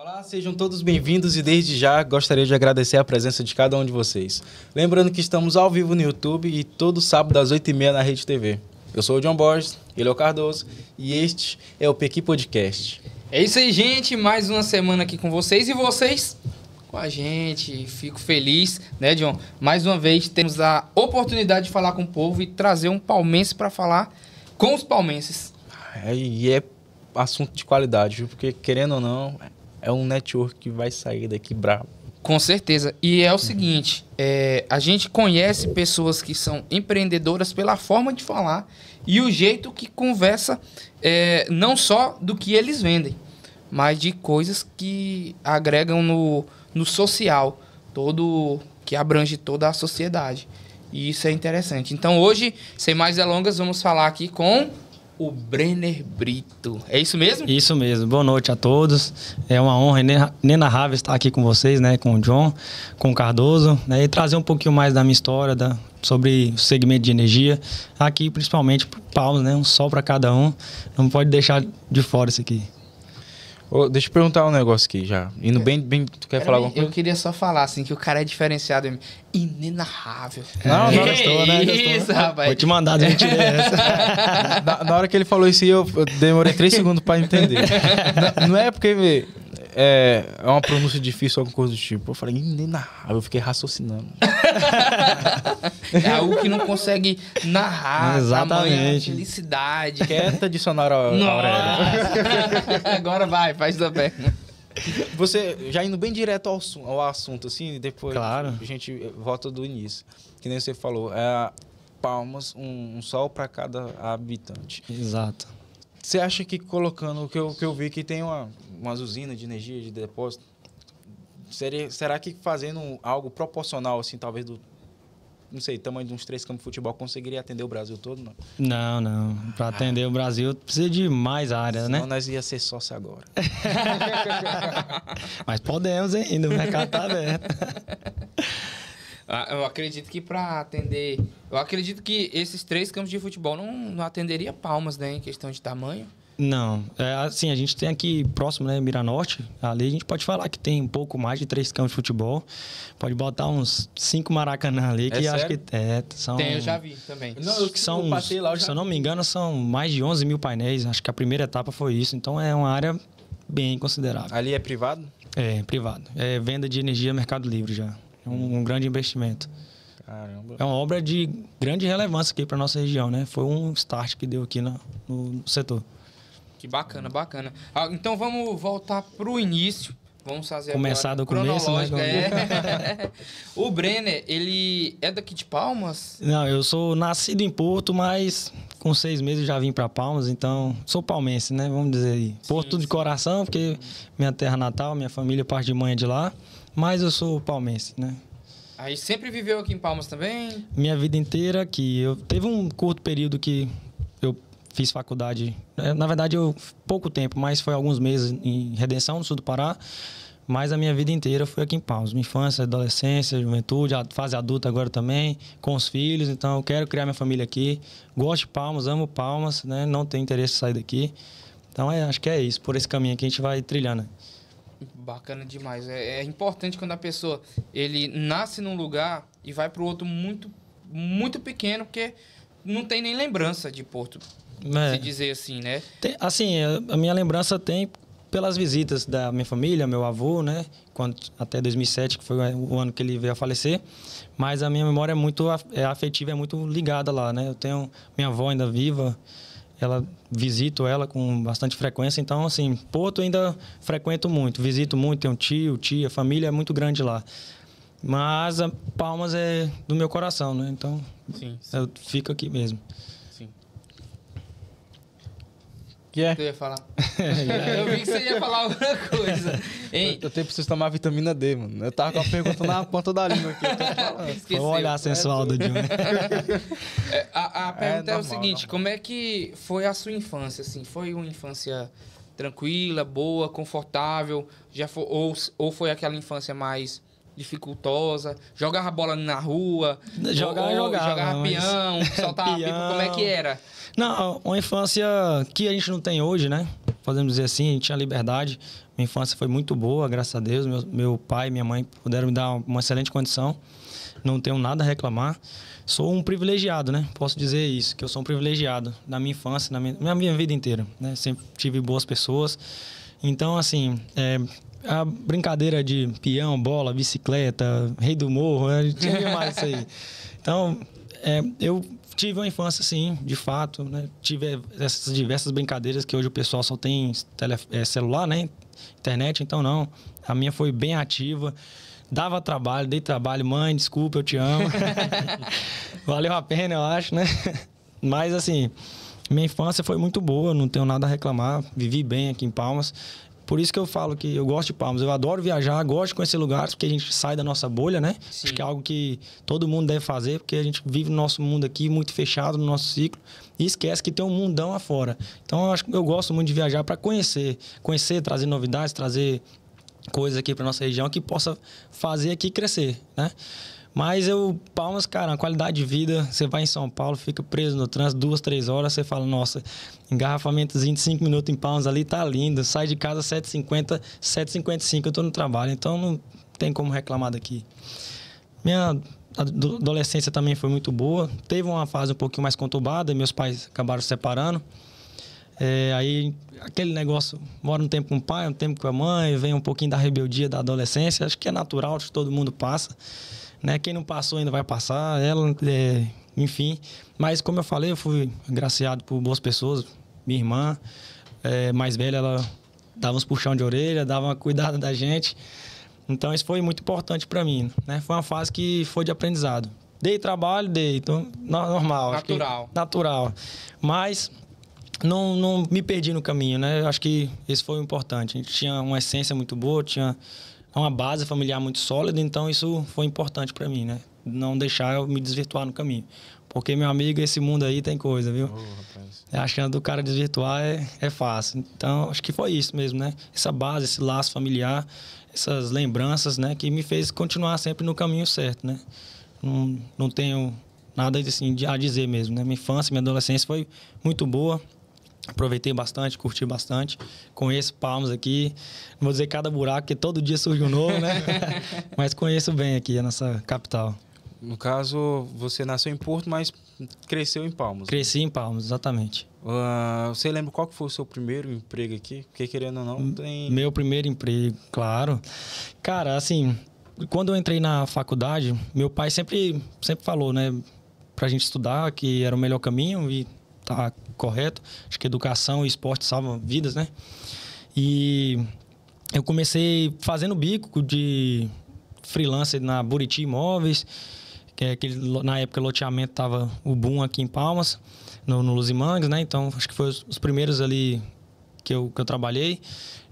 Olá, sejam todos bem-vindos e desde já gostaria de agradecer a presença de cada um de vocês. Lembrando que estamos ao vivo no YouTube e todo sábado às 8h30 na Rede TV. Eu sou o John Borges, ele é o Cardoso e este é o Pequi Podcast. É isso aí, gente. Mais uma semana aqui com vocês e vocês com a gente. Fico feliz, né, John? Mais uma vez temos a oportunidade de falar com o povo e trazer um palmense para falar com os palmenses. Ah, é, e é assunto de qualidade, viu? Porque querendo ou não, é um network que vai sair daqui bravo. Com certeza. E é o seguinte, é, a gente conhece pessoas que são empreendedoras pela forma de falar e o jeito que conversa, é, não só do que eles vendem, mas de coisas que agregam no, no social, todo que abrange toda a sociedade. E isso é interessante. Então hoje, sem mais delongas, vamos falar aqui com o Brenner Brito. É isso mesmo? Isso mesmo. Boa noite a todos. É uma honra inenarrável estar aqui com vocês, né, com o John, com o Cardoso, né, e trazer um pouquinho mais da minha história, da, sobre o segmento de energia. Aqui, principalmente, palmas, né, um sol para cada um. Não pode deixar de fora isso aqui. Oh, deixa eu perguntar um negócio aqui já. Indo é. bem, bem. Tu quer Pera falar aí, alguma coisa? Eu queria só falar, assim, que o cara é diferenciado Inenarrável. Não, não, não, estou, né? Isso, ah, rapaz. Vou te mandar de mentira essa. na, na, hora que ele falou isso, eu, eu demorei três segundos pra entender. não, não é porque é, é uma pronúncia difícil, alguma coisa do tipo. Eu falei, narrar. Eu fiquei raciocinando. é algo que não consegue narrar. Exatamente. Felicidade. Quieta dicionário Aurélia. Agora vai, faz também. Você, já indo bem direto ao, ao assunto, assim, depois claro. a gente eh, volta do início. Que nem você falou, é palmas, um, um sol para cada habitante. Exato. Você acha que colocando o que eu, que eu vi que tem uma umas usinas de energia, de depósito. Seria, será que fazendo algo proporcional, assim, talvez do não sei, tamanho de uns três campos de futebol, conseguiria atender o Brasil todo? Não, não. não. Para atender ah. o Brasil, precisa de mais áreas, né? Senão né? nós ia ser sócio agora. Mas podemos ainda, o mercado tá aberto. Ah, eu acredito que para atender... Eu acredito que esses três campos de futebol não, não atenderia Palmas, né? Em questão de tamanho. Não. É, assim, a gente tem aqui próximo, né, Miranorte, ali a gente pode falar que tem um pouco mais de três campos de futebol. Pode botar uns cinco maracanã ali, é que é acho que é, são... Tem, eu já vi também. Não, que são, lá, já... Se eu não me engano, são mais de 11 mil painéis. Acho que a primeira etapa foi isso. Então, é uma área bem considerável. Ali é privado? É, privado. É venda de energia Mercado Livre já. É um, um grande investimento. Caramba. É uma obra de grande relevância aqui para nossa região, né? Foi um start que deu aqui no, no setor. Que bacana, bacana. Ah, então vamos voltar pro início. Vamos fazer Começar do começo, né? É. o Brenner, ele é daqui de Palmas? Não, eu sou nascido em Porto, mas com seis meses já vim para Palmas, então sou palmense, né? Vamos dizer aí. Porto sim, de coração, porque minha terra natal, minha família, parte de mãe é de lá, mas eu sou palmense, né? Aí sempre viveu aqui em Palmas também? Minha vida inteira aqui. Eu teve um curto período que fiz faculdade. Né, na verdade, eu pouco tempo, mas foi alguns meses em Redenção, no sul do Pará. Mas a minha vida inteira foi aqui em Palmas. Minha infância, adolescência, juventude, a fase adulta agora também, com os filhos. Então, eu quero criar minha família aqui. Gosto de Palmas, amo Palmas, né? Não tenho interesse em sair daqui. Então, é, acho que é isso. Por esse caminho que a gente vai trilhando. Bacana demais. É, é importante quando a pessoa ele nasce num lugar e vai para o outro muito, muito pequeno, porque não tem nem lembrança de Porto é. se dizer assim, né? Tem, assim, a minha lembrança tem pelas visitas da minha família, meu avô, né? Quando, até 2007, que foi o ano que ele veio a falecer. Mas a minha memória é muito é afetiva, é muito ligada lá, né? Eu tenho minha avó ainda viva, ela visito ela com bastante frequência. Então, assim, Porto ainda frequento muito, visito muito, tenho tio, tia, família é muito grande lá. Mas Palmas é do meu coração, né? Então, sim, sim. eu fico aqui mesmo. Yeah. É? ia falar. Eu vi que você ia falar alguma coisa. Hein? Eu, eu tenho preciso tomar vitamina D, mano. Eu tava com a pergunta na ponta da língua aqui. Esqueci, Vou olhar é, sensual do Johnny. É, a, a, pergunta é, normal, é o seguinte: normal. como é que foi a sua infância? Assim, foi uma infância tranquila, boa, confortável? Já foi, ou, ou foi aquela infância mais dificultosa, jogava bola na rua, jogava, ou, jogava, jogava mas... peão, soltava pipa, como é que era? Não, uma infância que a gente não tem hoje, né? Podemos dizer assim, a gente tinha liberdade. Minha infância foi muito boa, graças a Deus. Meu, meu pai e minha mãe puderam me dar uma excelente condição. Não tenho nada a reclamar. Sou um privilegiado, né? Posso dizer isso, que eu sou um privilegiado na minha infância, na minha, na minha vida inteira. Né? Sempre tive boas pessoas. Então, assim, é, a brincadeira de peão, bola, bicicleta, rei do morro, né? tinha mais isso aí. Então, é, eu tive uma infância, sim, de fato, né? Tive essas diversas brincadeiras que hoje o pessoal só tem tele, é, celular, né? Internet, então não. A minha foi bem ativa. Dava trabalho, dei trabalho. Mãe, desculpa, eu te amo. Valeu a pena, eu acho, né? Mas, assim, minha infância foi muito boa, não tenho nada a reclamar. Vivi bem aqui em Palmas. Por isso que eu falo que eu gosto de Palmas. Eu adoro viajar, gosto de conhecer lugares, porque a gente sai da nossa bolha, né? Sim. Acho que é algo que todo mundo deve fazer, porque a gente vive no nosso mundo aqui, muito fechado no nosso ciclo, e esquece que tem um mundão afora. Então, eu, acho, eu gosto muito de viajar para conhecer. Conhecer, trazer novidades, trazer coisas aqui para nossa região que possa fazer aqui crescer, né? Mas eu, Palmas, cara, a qualidade de vida, você vai em São Paulo, fica preso no trânsito duas, três horas, você fala, nossa, engarrafamento cinco minutos em Palmas ali tá lindo, sai de casa 7h50, 7h55 eu tô no trabalho, então não tem como reclamar daqui. Minha adolescência também foi muito boa, teve uma fase um pouquinho mais conturbada, meus pais acabaram se separando, é, aí, aquele negócio, mora um tempo com o pai, um tempo com a mãe, vem um pouquinho da rebeldia da adolescência. Acho que é natural, acho que todo mundo passa né? Quem não passou ainda vai passar, ela, é, enfim. Mas como eu falei, eu fui agraciado por boas pessoas. Minha irmã, é, mais velha, ela dava uns puxão de orelha, dava uma cuidada da gente. Então isso foi muito importante para mim, né? Foi uma fase que foi de aprendizado. Dei trabalho, dei, então, normal. Natural. natural. Mas não, não me perdi no caminho, né? Acho que isso foi importante. A gente tinha uma essência muito boa, tinha é uma base familiar muito sólida, então isso foi importante para mim, né? Não deixar eu me desvirtuar no caminho. Porque, meu amigo, esse mundo aí tem coisa, viu? Oh, é, Achando o cara desvirtuar é, é fácil. Então, acho que foi isso mesmo, né? Essa base, esse laço familiar, essas lembranças, né? Que me fez continuar sempre no caminho certo, né? Não, não tenho nada assim, a dizer mesmo, né? Minha infância, minha adolescência foi muito boa. Aproveitei bastante, curti bastante. Conheço Palmas aqui. Não vou dizer cada buraco, porque todo dia surge um novo, né? mas conheço bem aqui a nossa capital. No caso, você nasceu em Porto, mas cresceu em Palmas. Cresci né? em Palmas, exatamente. Uh, você lembra qual que foi o seu primeiro emprego aqui? Porque querendo ou não, tem... Meu primeiro emprego, claro. Cara, assim, quando eu entrei na faculdade, meu pai sempre, sempre falou, né? Pra gente estudar, que era o melhor caminho e tá, correto. Acho que educação e esporte salvam vidas, né? E eu comecei fazendo bico de freelancer na Buriti Imóveis, que é aquele, na época o loteamento tava o boom aqui em Palmas, no, no Luzimangues, né? Então acho que foi os, primeiros ali que eu, que eu trabalhei.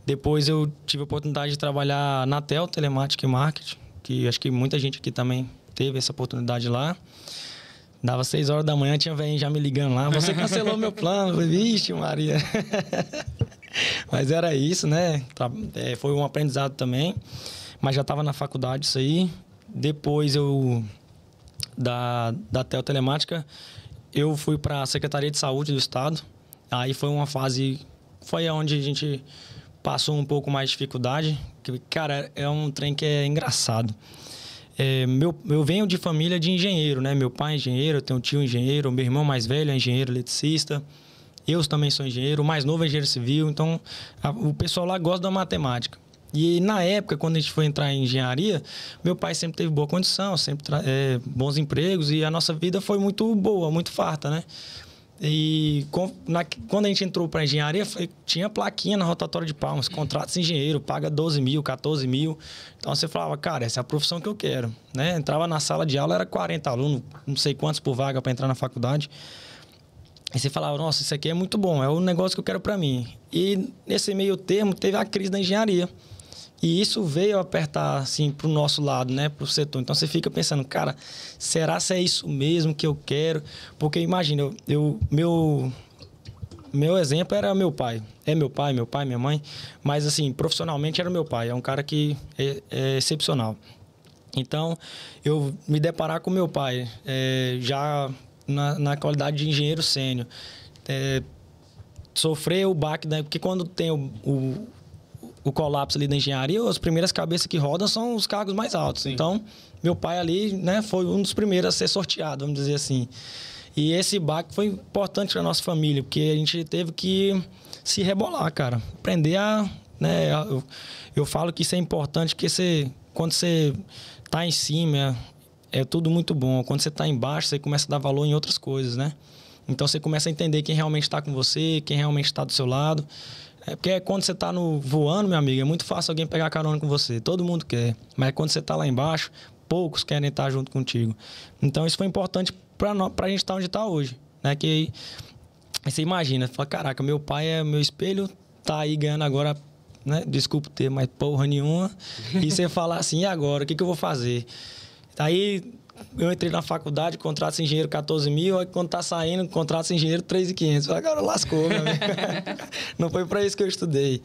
Depois eu tive a oportunidade de trabalhar na Tel Telematic Marketing que acho que muita gente aqui também teve essa oportunidade lá. Dava seis horas da manhã, tinha velho já me ligando lá. Você cancelou meu plano. Vixe, Maria. Mas era isso, né? Tá, é, foi um aprendizado também. Mas já estava na faculdade isso aí. Depois eu... Da, da Tel eu fui para a Secretaria de Saúde do Estado. Aí foi uma fase... Foi onde a gente passou um pouco mais de dificuldade. Cara, é um trem que é engraçado. É, meu, eu venho de família de engenheiro, né? Meu pai é engenheiro, eu tenho um tio engenheiro, meu irmão mais velho é engenheiro eletricista. Eu também sou engenheiro, o mais novo é engenheiro civil, então a, o pessoal lá gosta da matemática. E na época, quando a gente foi entrar em engenharia, meu pai sempre teve boa condição, sempre é, bons empregos e a nossa vida foi muito boa, muito farta, né? E com, na, quando a gente entrou para engenharia, foi, tinha plaquinha na rotatória de palmas, contratos de engenheiro, paga 12 mil, 14 mil. Então você falava, cara, essa é a profissão que eu quero. Né? Entrava na sala de aula, era 40 alunos, não sei quantos por vaga para entrar na faculdade. E você falava, nossa, isso aqui é muito bom, é o negócio que eu quero para mim. E nesse meio termo teve a crise da engenharia. E isso veio apertar assim para o nosso lado, né, para o setor. Então você fica pensando, cara, será se é isso mesmo que eu quero? Porque imagina, eu, eu meu meu exemplo era meu pai. É meu pai, meu pai, minha mãe, mas assim, profissionalmente era meu pai, é um cara que é, é excepcional. Então, eu me deparar com meu pai, é, já na, na, qualidade de engenheiro sênior, é, sofrer o baque, né? porque quando tem o, o o colapso ali da engenharia, as primeiras cabeças que rodam são os cargos mais altos. Sim. Então, meu pai ali, né, foi um dos primeiros a ser sorteado, vamos dizer assim. E esse baque foi importante para nossa família, porque a gente teve que se rebolar, cara. Aprender a, né, eu, eu falo que isso é importante porque você quando você está em cima, é, tudo muito bom. Quando você está embaixo, você começa a dar valor em outras coisas, né? Então você começa a entender quem realmente está com você, quem realmente está do seu lado. É porque é quando você tá no voando, meu amigo, é muito fácil alguém pegar carona com você. Todo mundo quer. Mas quando você tá lá embaixo, poucos querem estar junto contigo. Então isso foi importante para a gente estar tá onde está hoje, né? Que aí, você imagina, você fala, caraca, meu pai é meu espelho, tá aí ganhando agora, né? Desculpa ter mais porra nenhuma. E você fala assim, e agora, o que, que eu vou fazer? Aí eu entrei na faculdade, contrato de engenheiro 14 mil, aí quando tá saindo, contrato de engenheiro 3,500. Agora lascou, meu amigo. Não foi para isso que eu estudei.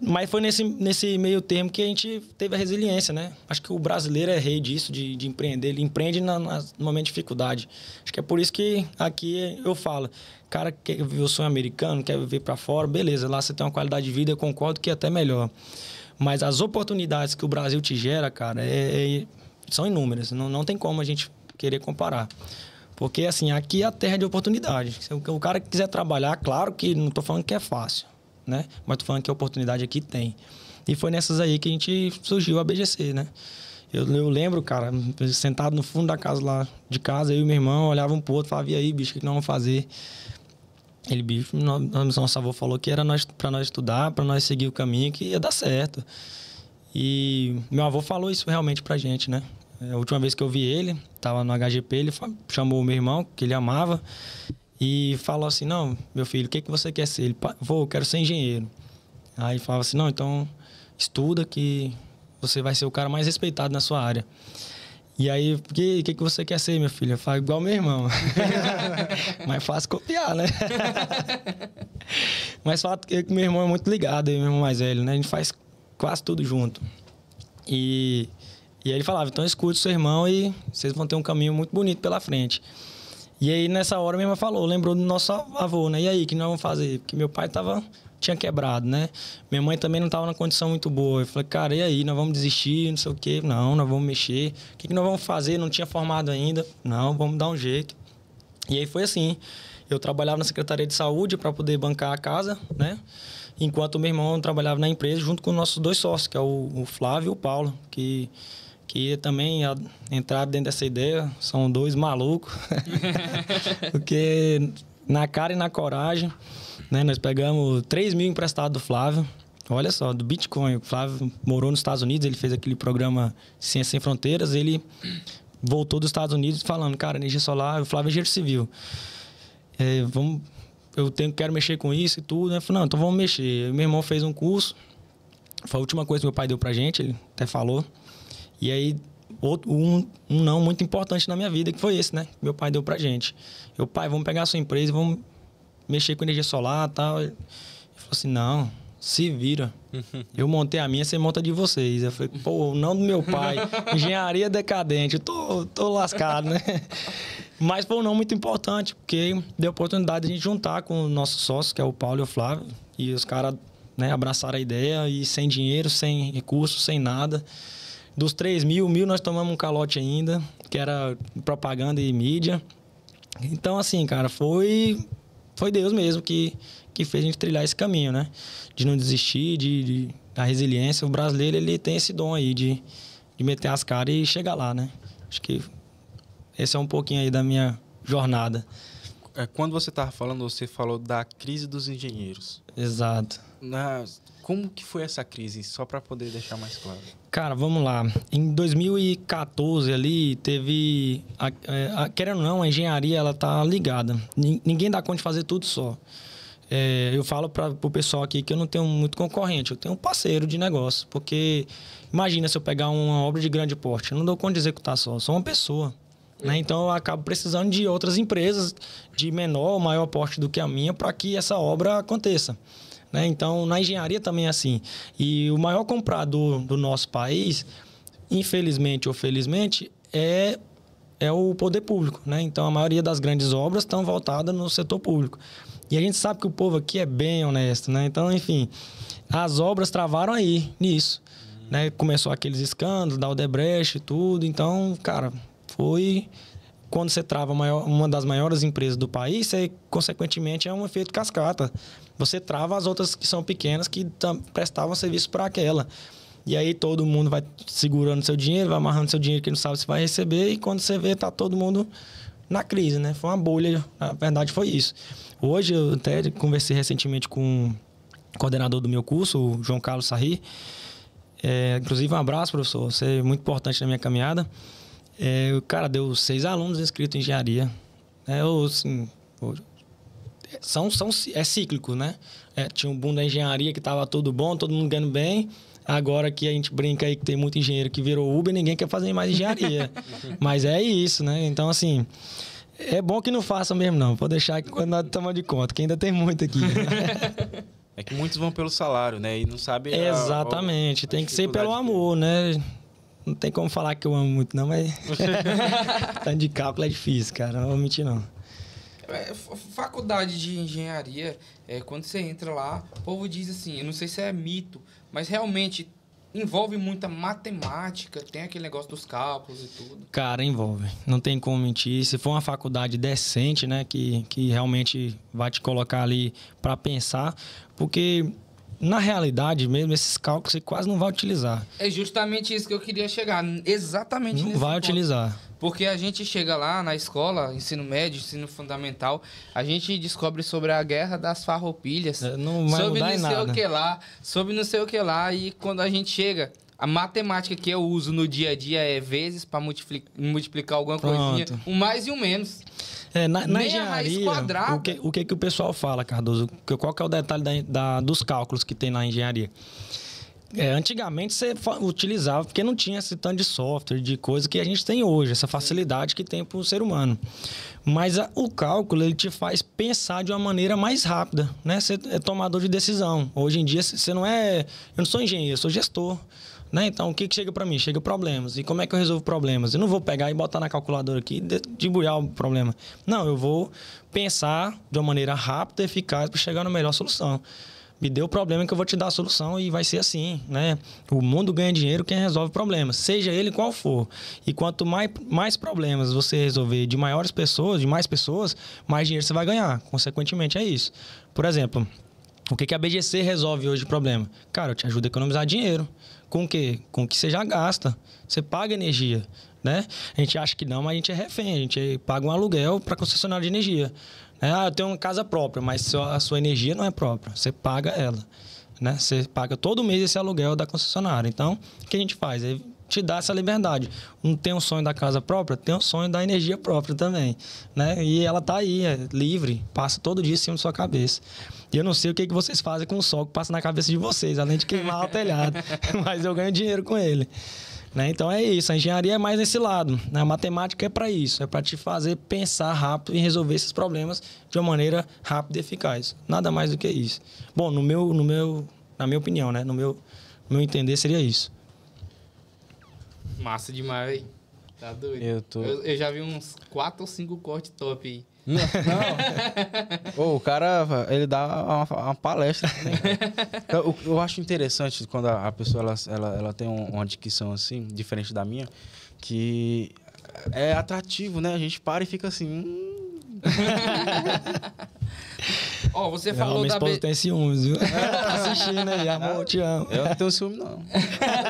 Mas foi nesse, nesse meio termo que a gente teve a resiliência, né? Acho que o brasileiro é rei disso, de, de empreender. Ele empreende na, na, no momento de dificuldade. Acho que é por isso que aqui eu falo. Cara, quer viver o sonho americano, quer viver para fora, beleza. Lá você tem uma qualidade de vida, eu concordo que é até melhor. Mas as oportunidades que o Brasil te gera, cara, é, é são inúmeras. Não, não tem como a gente querer comparar. Porque, assim, aqui é a terra de oportunidade. Se o cara quiser trabalhar, claro que não estou falando que é fácil, né? Mas estou falando que a oportunidade aqui tem. E foi nessas aí que a gente surgiu a BGC, né? Eu, eu, lembro, cara, sentado no fundo da casa lá de casa, eu e meu irmão olhavam um pro outro e falavam, e aí, bicho, o que nós vamos fazer? Ele, bicho, nós, nosso avô falou que era nós, nós estudar, para nós seguir o caminho, que ia dar certo. E meu avô falou isso realmente pra gente, né? É, a última vez que eu vi ele, estava no HGP, ele chamou o meu irmão, que ele amava, e falou assim: Não, meu filho, o que, que você quer ser? Ele, vou, quero ser engenheiro. Aí falava assim: Não, então estuda que você vai ser o cara mais respeitado na sua área. E aí, o que, que, que você quer ser, meu filho? Eu falo, igual meu irmão. Mas fácil copiar, né? Mas fato é que meu irmão é muito ligado, meu irmão mais velho, né? A gente faz quase tudo junto. E e aí ele falava, então escute seu irmão e vocês vão ter um caminho muito bonito pela frente. E aí nessa hora minha irmã falou, lembrou do nosso avô, né? E aí, que nós vamos fazer? Porque meu pai tava, tinha quebrado, né? Minha mãe também não tava na condição muito boa. Eu falei, cara, e aí, nós vamos desistir, não sei o quê. Não, nós vamos mexer. O que, que nós vamos fazer? Não tinha formado ainda. Não, vamos dar um jeito. E aí foi assim. Eu trabalhava na Secretaria de Saúde para poder bancar a casa, né? Enquanto meu irmão trabalhava na empresa junto com nossos dois sócios, que é o, o Flávio e o Paulo, que que também entraram dentro dessa ideia, são dois malucos, porque na cara e na coragem, né, nós pegamos 3 mil emprestados do Flávio, olha só, do Bitcoin, o Flávio morou nos Estados Unidos, ele fez aquele programa Ciência Sem Fronteiras, ele voltou dos Estados Unidos falando, cara, energia solar, o Flávio é engenheiro civil, é, vamos, eu tenho, quero mexer com isso e tudo, né? Falei, não, então vamos mexer. Meu irmão fez um curso, foi a última coisa que meu pai deu pra gente, ele até falou, e aí, outro, um, um não muito importante na minha vida, que foi esse, né? Meu pai deu pra gente. Eu, pai, vamos pegar a sua empresa, vamos mexer com energia solar e tal. Ele falou assim, não, se vira. Eu montei a minha, você monta de vocês. Eu falei, pô, não do meu pai. Engenharia decadente, eu tô, tô lascado, né? Mas foi um não muito importante, porque deu a oportunidade de a gente juntar com o nosso sócio, que é o Paulo e o Flávio. E os caras né, abraçaram a ideia e sem dinheiro, sem recursos, sem nada. Dos 3 mil, mil nós tomamos um calote ainda, que era propaganda e mídia. Então, assim, cara, foi foi Deus mesmo que, que fez a gente trilhar esse caminho, né? De não desistir, de, de a resiliência. O brasileiro, ele tem esse dom aí de, de meter as caras e chegar lá, né? Acho que esse é um pouquinho aí da minha jornada. É, quando você estava falando, você falou da crise dos engenheiros. Exato. Na, como que foi essa crise? Só para poder deixar mais claro. Cara, vamos lá. Em 2014 ali teve, a, é, a, querendo ou não, a engenharia ela tá ligada. Ninguém dá conta de fazer tudo só. É, eu falo para o pessoal aqui que eu não tenho muito concorrente, eu tenho um parceiro de negócio. Porque imagina se eu pegar uma obra de grande porte, eu não dou conta de executar só, eu sou uma pessoa. Né? Uhum. Então eu acabo precisando de outras empresas de menor ou maior porte do que a minha para que essa obra aconteça. Né? Então, na engenharia também é assim. E o maior comprador do nosso país, infelizmente ou felizmente, é, é o poder público. Né? Então, a maioria das grandes obras estão voltadas no setor público. E a gente sabe que o povo aqui é bem honesto. Né? Então, enfim, as obras travaram aí, nisso. Né? Começou aqueles escândalos da Odebrecht e tudo. Então, cara, foi quando você trava maior, uma das maiores empresas do país, você, consequentemente, é um efeito cascata. Você trava as outras que são pequenas, que prestavam serviço para aquela. E aí todo mundo vai segurando seu dinheiro, vai amarrando seu dinheiro que não sabe se vai receber, e quando você vê, tá todo mundo na crise, né? Foi uma bolha, na verdade foi isso. Hoje eu até conversei recentemente com o coordenador do meu curso, o João Carlos Sarri. É, inclusive, um abraço, professor. Você é muito importante na minha caminhada. É, cara, deu seis alunos inscritos em engenharia. É, eu, assim, são, são, é cíclico, né? É, tinha um boom da engenharia que estava tudo bom, todo mundo ganhando bem. Agora que a gente brinca aí que tem muito engenheiro que virou Uber, ninguém quer fazer mais engenharia. Mas é isso, né? Então, assim, é bom que não façam mesmo, não. Vou deixar que quando nós tomamos de conta, que ainda tem muito aqui. Né? É que muitos vão pelo salário, né? E não sabe. Exatamente. A, a tem que ser pelo amor, que... né? não tem como falar que eu amo muito, não, mas. Tanto tá de cálculo é difícil, cara. Não vou mentir, não. É, faculdade de engenharia, é, quando você entra lá, o povo diz assim, eu não sei se é mito, mas realmente envolve muita matemática, tem aquele negócio dos cálculos e tudo. Cara, envolve. Não tem como mentir. Se for uma faculdade decente, né, que, que realmente vai te colocar ali para pensar, porque na realidade mesmo, esses cálculos você quase não vai utilizar. É justamente isso que eu queria chegar. Exatamente Não vai ponto. utilizar. Porque a gente chega lá na escola, ensino médio, ensino fundamental, a gente descobre sobre a guerra das farroupilhas. É, não vai sobre mudar não sei nada. o que lá, sobre não sei o que lá. E quando a gente chega, a matemática que eu uso no dia a dia é vezes para multiplicar, multiplicar alguma Pronto. coisinha, um mais e um menos. É, na, na engenharia, o que, o que que o pessoal fala, Cardoso? Qual que é o detalhe da, da dos cálculos que tem na engenharia? É, antigamente você utilizava, porque não tinha esse tanto de software, de coisa que a gente tem hoje, essa facilidade que tem para o ser humano. Mas a, o cálculo, ele te faz pensar de uma maneira mais rápida, né? Você é tomador de decisão. Hoje em dia, você não é... Eu não sou engenheiro, eu sou gestor. Né? Então, o que, que chega para mim? Chega problemas. E como é que eu resolvo problemas? Eu não vou pegar e botar na calculadora aqui e debulhar o problema. Não, eu vou pensar de uma maneira rápida e eficaz para chegar na melhor solução. Me deu o problema que eu vou te dar a solução e vai ser assim, né? O mundo ganha dinheiro quem resolve problemas, seja ele qual for. E quanto mais, mais problemas você resolver de maiores pessoas, de mais pessoas, mais dinheiro você vai ganhar. Consequentemente, é isso. Por exemplo, o que, que a BGC resolve hoje de problema? Cara, eu te ajudo a economizar dinheiro com o quê? Com o que você já gasta. Você paga energia, né? A gente acha que não, mas a gente é refém. A gente paga um aluguel para concessionária de energia. Né? Ah, eu tenho uma casa própria, mas a sua energia não é própria. Você paga ela. Né? Você paga todo mês esse aluguel da concessionária. Então, o que a gente faz? É te dá essa liberdade. Um tem um sonho da casa própria, tem um sonho da energia própria também, né? E ela tá aí, é livre, passa todo dia em cima da sua cabeça. E eu não sei o que, que vocês fazem com o sol que passa na cabeça de vocês, além de queimar o telhado, mas eu ganho dinheiro com ele. Né? Então é isso, a engenharia é mais nesse lado. Né? A matemática é para isso, é para te fazer pensar rápido e resolver esses problemas de uma maneira rápida e eficaz. Nada mais do que isso. Bom, no meu, no meu, na minha opinião, né? no meu, no meu entender seria isso. Massa demais, Tá doido. Eu, tô... eu, eu, já vi uns 4 ou 5 cortes top aí. Não, não. Pô, o cara, ele dá uma, uma palestra. Né? Eu, eu, acho interessante quando a, pessoa ela, ela, ela tem um, uma dicção assim, diferente da minha, que é atrativo, né? A gente para e fica assim. Hum... Ó, oh, você não, falou minha da. Minha esposa tem ciúmes, viu? É. tá assistindo aí, amor, te amo. Eu não tenho ciúme, não.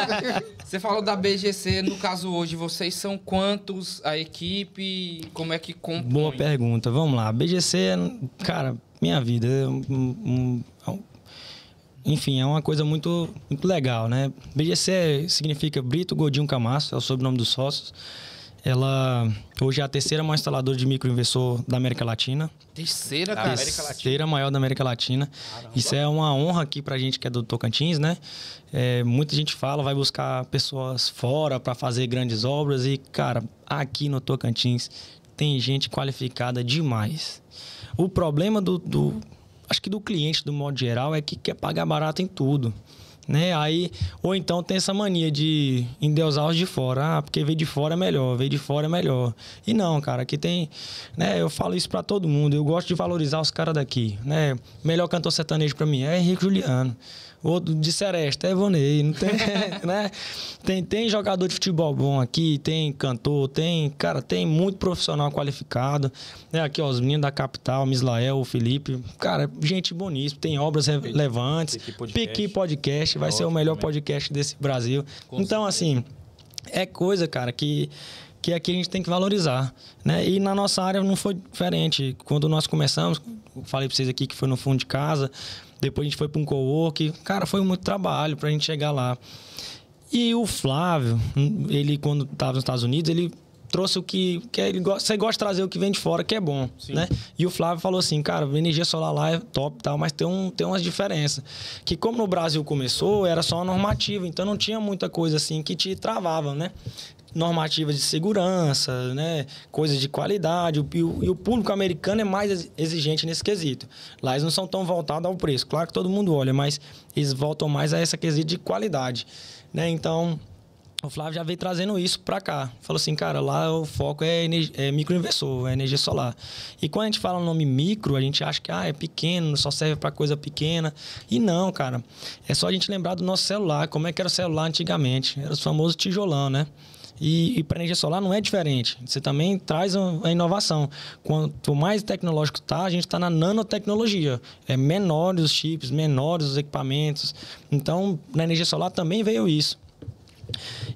você falou da BGC, no caso hoje, vocês são quantos a equipe? Como é que compõe? Boa pergunta, vamos lá. BGC, cara, minha vida. Um, um, é um, enfim, é uma coisa muito, muito legal, né? BGC significa Brito Godinho Camasso, é o sobrenome dos sócios. Ela hoje é a terceira maior instaladora de microinversor da América Latina. Terceira, cara. Terceira, terceira maior da América Latina. Caramba. Isso é uma honra aqui pra gente que é do Tocantins, né? É, muita gente fala, vai buscar pessoas fora para fazer grandes obras e, cara, aqui no Tocantins tem gente qualificada demais. O problema do, do acho que do cliente, do modo geral, é que quer pagar barato em tudo né? Aí, ou então tem essa mania de endeusar os de fora. Ah, porque veio de fora é melhor, veio de fora é melhor. E não, cara, aqui tem, né? Eu falo isso para todo mundo. Eu gosto de valorizar os caras daqui, né? Melhor cantor sertanejo para mim é Henrique Juliano outro de Seresta, até Vonei, não tem, né? Tem, tem jogador de futebol bom aqui, tem cantor, tem, cara, tem muito profissional qualificado, né? Aqui, ó, os meninos da capital, Mislael, o Felipe, cara, gente boníssima, tem obras relevantes. Piqui Podcast, Piqui podcast vai ser o melhor também. podcast desse Brasil. Com então, certeza. assim, é coisa, cara, que que aqui a gente tem que valorizar, né? E na nossa área não foi diferente. Quando nós começamos, falei para vocês aqui que foi no fundo de casa, depois a gente foi para um co-work. Cara, foi muito trabalho para a gente chegar lá. E o Flávio, ele quando estava nos Estados Unidos, ele trouxe o que, que é, ele gosta, você gosta de trazer o que vem de fora, que é bom, Sim. né? E o Flávio falou assim, cara, energia solar lá é top tal, mas tem, um, tem umas diferenças. Que como no Brasil começou, era só a normativa, então não tinha muita coisa assim que te travava, né? normativas de segurança, né? coisas de qualidade. E o, público americano é mais exigente nesse quesito. Lá eles não são tão voltados ao preço. Claro que todo mundo olha, mas eles voltam mais a essa quesito de qualidade. Né? Então, o Flávio já veio trazendo isso para cá. Falou assim, cara, lá o foco é, é microinversor, é energia solar. E quando a gente fala o nome micro, a gente acha que ah, é pequeno, só serve para coisa pequena. E não, cara. É só a gente lembrar do nosso celular, como é que era o celular antigamente. Era o famoso tijolão, né? E, e para energia solar não é diferente. Você também traz a inovação. Quanto mais tecnológico está, a gente está na nanotecnologia. É menores os chips, menores os equipamentos. Então, na energia solar também veio isso.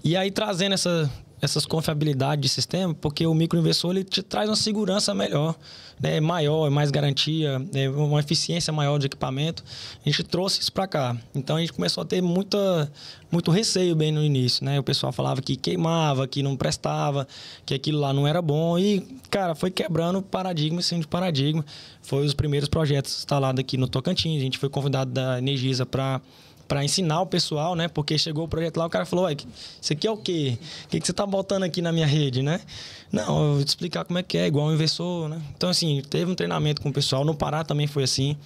E aí, trazendo essa essas confiabilidades de sistema, porque o microinvestor ele te traz uma segurança melhor, né? É maior, é mais garantia, né? uma eficiência maior de equipamento. A gente trouxe isso para cá. Então a gente começou a ter muita, muito receio bem no início. Né? O pessoal falava que queimava, que não prestava, que aquilo lá não era bom. E, cara, foi quebrando paradigma em cima de paradigma. Foi os primeiros projetos instalados aqui no Tocantins. A gente foi convidado da Energisa para para ensinar o pessoal, né? Porque chegou o projeto lá, o cara falou, isso aqui é o quê? O que, que você tá botando aqui na minha rede, né? Não, eu vou te explicar como é que é, igual um investidor, né? Então, assim, teve um treinamento com o pessoal. No Pará também foi assim.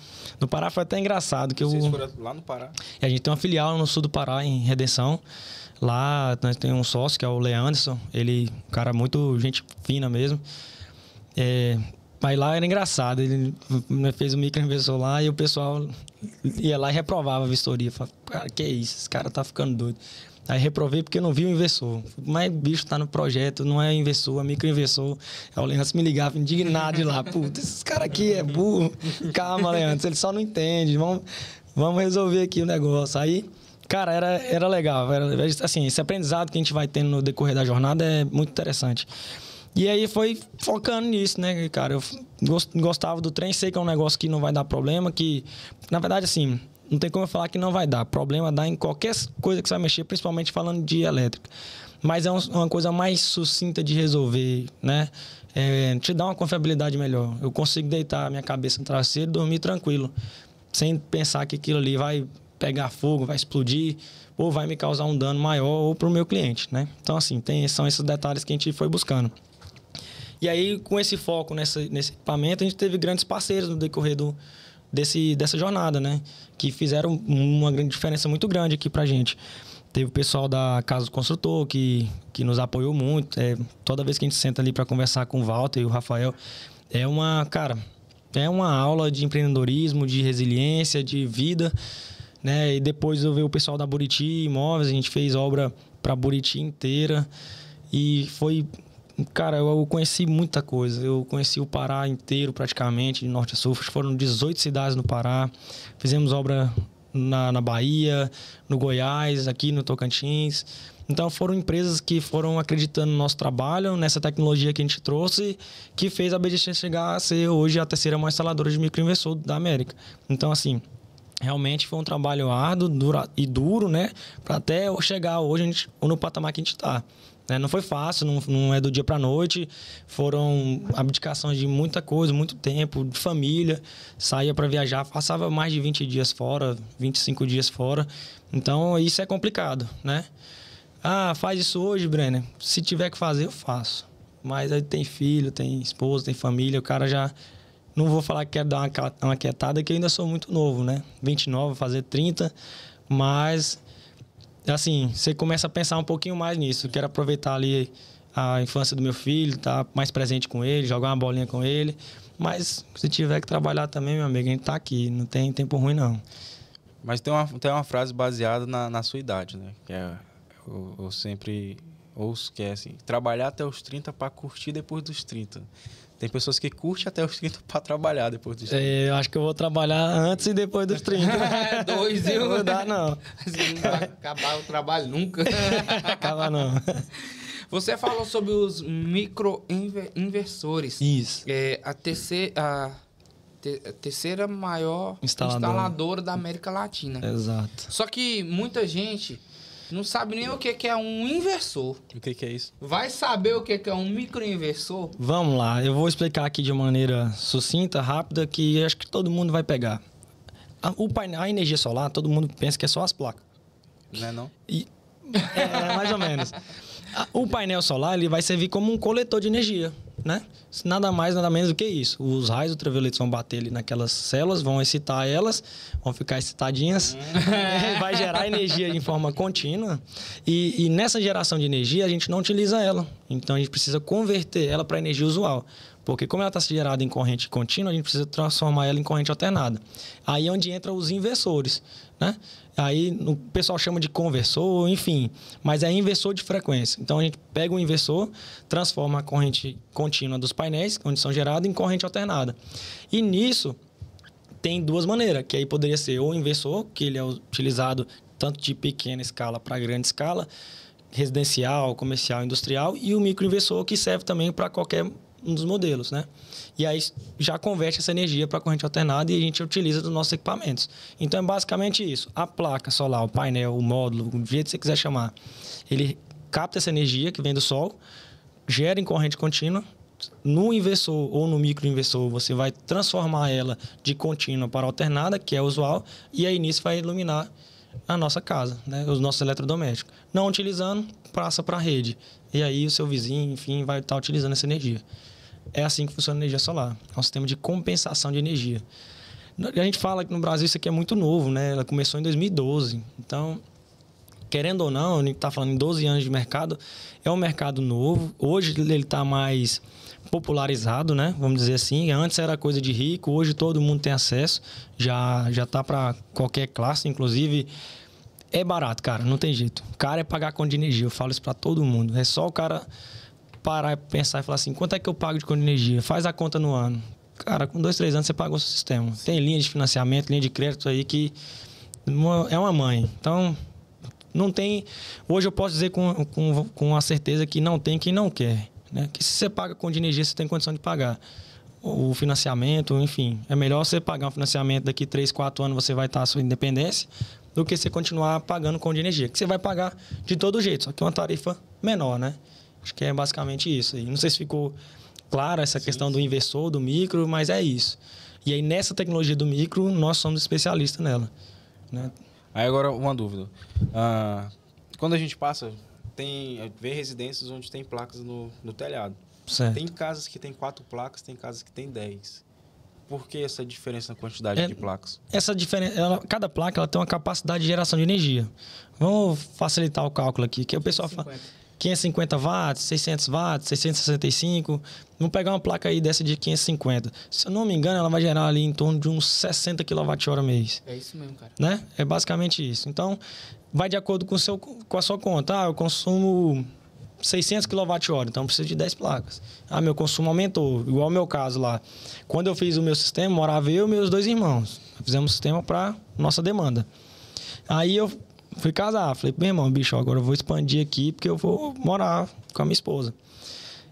No Pará foi até engraçado que Vocês eu... lá no Pará? É, a gente tem uma filial no sul do Pará, em Redenção. Lá nós tem um sócio, que é o Leanderson. Ele, um cara muito gente fina mesmo. É, mas lá era engraçado. Ele fez o microinversor lá e o pessoal ia lá e reprovava a vistoria. Falava, cara, que isso? Esse cara tá ficando doido. Aí reprovei porque não vi o inversor. Mas bicho tá no projeto, não é inversor, é microinversor. Aí o Leandro me ligava indignado de lá. Puta, esses caras aqui é burro. Calma, Leandro, ele só não entende. Vamos, vamos resolver aqui o negócio. Aí, cara, era, era legal. Era, assim, esse aprendizado que a gente vai tendo no decorrer da jornada é muito interessante. E aí foi focando nisso, né, cara? Eu gostava do trem, sei que é um negócio que não vai dar problema, que, na verdade, assim, não tem como eu falar que não vai dar. Problema dá em qualquer coisa que você vai mexer, principalmente falando de elétrica. Mas é uma coisa mais sucinta de resolver, né? É, te dá uma confiabilidade melhor. Eu consigo deitar a minha cabeça no travesseiro e dormir tranquilo, sem pensar que aquilo ali vai pegar fogo, vai explodir, ou vai me causar um dano maior ou para o meu cliente, né? Então, assim, tem, são esses detalhes que a gente foi buscando. E aí, com esse foco nessa, nesse equipamento, a gente teve grandes parceiros no decorrer do, desse, dessa jornada, né? Que fizeram uma grande diferença muito grande aqui pra gente. Teve o pessoal da Casa do Construtor que, que nos apoiou muito. É, toda vez que a gente senta ali para conversar com o Walter e o Rafael, é uma, cara, é uma aula de empreendedorismo, de resiliência, de vida, né? E depois eu vi o pessoal da Buriti Imóveis, a gente fez obra para Buriti inteira e foi Cara, eu conheci muita coisa. Eu conheci o Pará inteiro, praticamente, de norte a sul. Foram 18 cidades no Pará. Fizemos obra na, na Bahia, no Goiás, aqui no Tocantins. Então foram empresas que foram acreditando no nosso trabalho, nessa tecnologia que a gente trouxe, que fez a BGC chegar a ser hoje a terceira maior instaladora de microinversor da América. Então, assim, realmente foi um trabalho árduo dura, e duro, né? Para até chegar hoje gente, no patamar que a gente está. Né? Não foi fácil, não, não é do dia para noite. Foram abdicações de muita coisa, muito tempo, de família. Saía para viajar, passava mais de 20 dias fora, 25 dias fora. Então, isso é complicado, né? Ah, faz isso hoje, Brenner. Se tiver que fazer, eu faço. Mas aí tem filho, tem esposa, tem família, o cara já. Não vou falar que quer dar uma, uma quietada, que eu ainda sou muito novo, né? 29, fazer 30. Mas assim, você começa a pensar um pouquinho mais nisso. Quero aproveitar ali a infância do meu filho, estar tá mais presente com ele, jogar uma bolinha com ele. Mas se tiver que trabalhar também, meu amigo, a gente tá aqui, não tem tempo ruim não. Mas tem uma, tem uma frase baseada na, na sua idade, né? Que é, eu, eu sempre ou esquece. Trabalhar até os 30 para curtir depois dos 30. Tem pessoas que curtem até os 30 para trabalhar depois dos 30. É, eu acho que eu vou trabalhar antes e depois dos 30. é, dois eu. Não dá, dar, não. Assim, não vai acabar o trabalho nunca. Acabar não. Você falou sobre os microinversores. Isso. É, a, TC, a, terceira maior instaladora. instaladora. da América Latina. Exato. Só que muita gente não sabe nem o que, que é um inversor. O que, que é isso? Vai saber o que, que é um microinversor? Vamos lá, eu vou explicar aqui de maneira sucinta, rápida, que acho que todo mundo vai pegar. A, o painel, a energia solar, todo mundo pensa que é só as placas. Não é não? E, é, mais ou menos. O painel solar ele vai servir como um coletor de energia né? Nada mais, nada menos do que isso. Os raios ultravioletas vão bater ali naquelas células, vão excitar elas, vão ficar excitadinhas, hum. vai gerar energia em forma contínua. E, e nessa geração de energia, a gente não utiliza ela. Então, a gente precisa converter ela para energia usual. Porque como ela está gerada em corrente contínua, a gente precisa transformar ela em corrente alternada. Aí é onde entram os inversores né? Aí o pessoal chama de conversor, enfim, mas é inversor de frequência. Então a gente pega o inversor, transforma a corrente contínua dos painéis, é onde são gerados, em corrente alternada. E nisso tem duas maneiras, que aí poderia ser o inversor, que ele é utilizado tanto de pequena escala para grande escala, residencial, comercial, industrial, e o microinversor, que serve também para qualquer um dos modelos, né? E aí já converte essa energia para corrente alternada e a gente utiliza dos nossos equipamentos. Então é basicamente isso. A placa solar, o painel, o módulo, o jeito que você quiser chamar, ele capta essa energia que vem do sol, gera em corrente contínua. No inversor ou no microinversor, você vai transformar ela de contínua para alternada, que é usual, e aí nisso vai iluminar a nossa casa, né? os nossos eletrodomésticos. Não utilizando, passa para a rede. E aí o seu vizinho, enfim, vai estar tá utilizando essa energia. É assim que funciona a energia solar. É um sistema de compensação de energia. A gente fala que no Brasil isso aqui é muito novo, né? Ela começou em 2012. Então, querendo ou não, a gente está falando em 12 anos de mercado, é um mercado novo. Hoje ele está mais popularizado, né? Vamos dizer assim. Antes era coisa de rico, hoje todo mundo tem acesso. Já já está para qualquer classe, inclusive é barato, cara, não tem jeito. O Cara é pagar conta de energia, eu falo isso para todo mundo. É só o cara parar e pensar e falar assim, quanto é que eu pago de conta de energia? Faz a conta no ano. Cara, com dois, três anos você pagou o seu sistema. Tem linha de financiamento, linha de crédito aí que é uma mãe. Então, não tem... Hoje eu posso dizer com, com, com a certeza que não tem quem não quer. Né? Que se você paga conta de energia, você tem condição de pagar o financiamento, enfim. É melhor você pagar um financiamento daqui três quatro anos você vai estar a sua independência do que você continuar pagando com de energia, que você vai pagar de todo jeito, só que uma tarifa menor, né? Acho que é basicamente isso. não sei se ficou clara essa Sim. questão do inversor, do micro, mas é isso. E aí, nessa tecnologia do micro, nós somos especialistas nela. Né? Aí, agora, uma dúvida. Ah, quando a gente passa, tem vê residências onde tem placas no, no telhado. Certo. Tem casas que tem quatro placas, tem casas que tem dez. Por que essa diferença na quantidade é, de placas? Essa diferença, ela, cada placa ela tem uma capacidade de geração de energia. Vamos facilitar o cálculo aqui, que o pessoal fala 550 watts, 600 watts, 665. Vamos pegar uma placa aí dessa de 550. Se eu não me engano, ela vai gerar ali em torno de uns 60 kWh mês. É isso mesmo, cara. Né? É basicamente isso. Então, vai de acordo com, seu, com a sua conta. Ah, eu consumo 600 kWh, então preciso de 10 placas. Ah, meu consumo aumentou, igual o meu caso lá. Quando eu fiz o meu sistema, morava eu e meus dois irmãos. Fizemos o sistema para nossa demanda. Aí eu fui casar. Falei, meu irmão, bicho, agora eu vou expandir aqui porque eu vou morar com a minha esposa.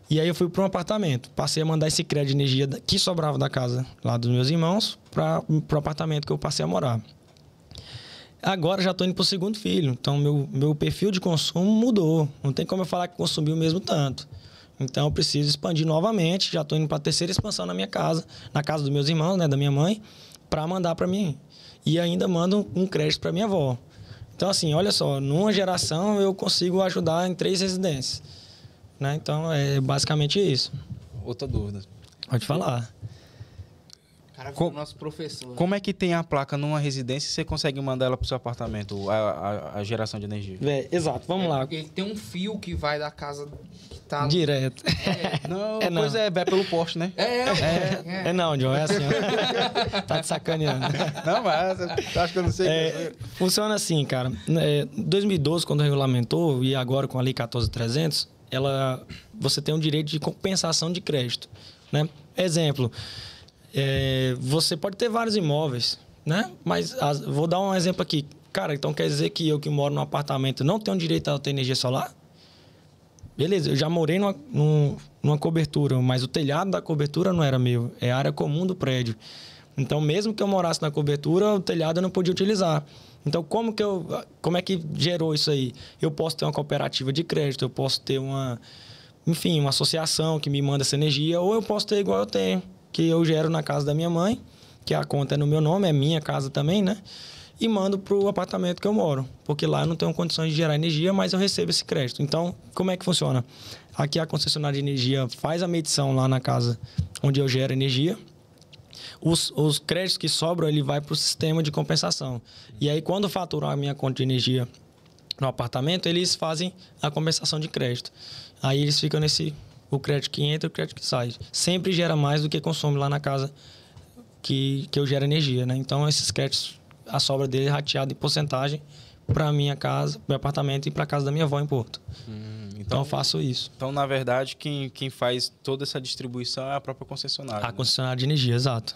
E aí eu fui para um apartamento. Passei a mandar esse crédito de energia que sobrava da casa lá dos meus irmãos para o apartamento que eu passei a morar. Agora já estou indo para o segundo filho. Então, meu, meu perfil de consumo mudou. Não tem como eu falar que consumi o mesmo tanto. Então, eu preciso expandir novamente. Já estou indo para a terceira expansão na minha casa, na casa dos meus irmãos, né, da minha mãe, para mandar para mim. E ainda mando um crédito para minha avó. Então, assim, olha só, numa geração eu consigo ajudar em três residências. Né? Então, é basicamente isso. Outra dúvida. Pode falar. Cara, Co nosso professor. Né? Como é que tem a placa numa residência e você consegue mandar ela pro seu apartamento, a, a, a geração de energia? exato, vamos é, lá. Ele tem um fio que vai da casa que tá... Direto. É, não, é, não. pois é, vai pelo poste, né? É, é, é. é, é. é não, John, é assim. tá te sacaneando. Não, mas acho que eu não sei. funciona assim, cara. É, 2012, quando regulamentou, e agora com a Lei 14300, ela, você tem o um direito de compensação de crédito, né? Exemplo é, você pode ter vários imóveis, né? Mas as, vou dar um exemplo aqui. Cara, então quer dizer que eu que moro num apartamento não tenho direito a ter energia solar? Beleza, eu já morei numa, numa cobertura, mas o telhado da cobertura não era meu, é área comum do prédio. Então, mesmo que eu morasse na cobertura, o telhado eu não podia utilizar. Então, como que eu, como é que gerou isso aí? Eu posso ter uma cooperativa de crédito, eu posso ter uma, enfim, uma associação que me manda essa energia, ou eu posso ter igual eu tenho que eu gero na casa da minha mãe, que a conta é no meu nome, é minha casa também, né? E mando para o apartamento que eu moro, porque lá eu não tenho condições de gerar energia, mas eu recebo esse crédito. Então, como é que funciona? Aqui a concessionária de energia faz a medição lá na casa onde eu gero energia, os, os, créditos que sobram, ele vai para o sistema de compensação. E aí, quando faturam a minha conta de energia no apartamento, eles fazem a compensação de crédito. Aí eles ficam nesse o crédito que entra, o crédito que sai. Sempre gera mais do que consome lá na casa que, que eu gero energia, né? Então, esses créditos, a sobra dele é rateada em porcentagem para minha casa, meu apartamento e para casa da minha avó em Porto. Hum, então, então, eu faço isso. Então, na verdade, quem, quem faz toda essa distribuição é a própria concessionária. A né? concessionária de energia, exato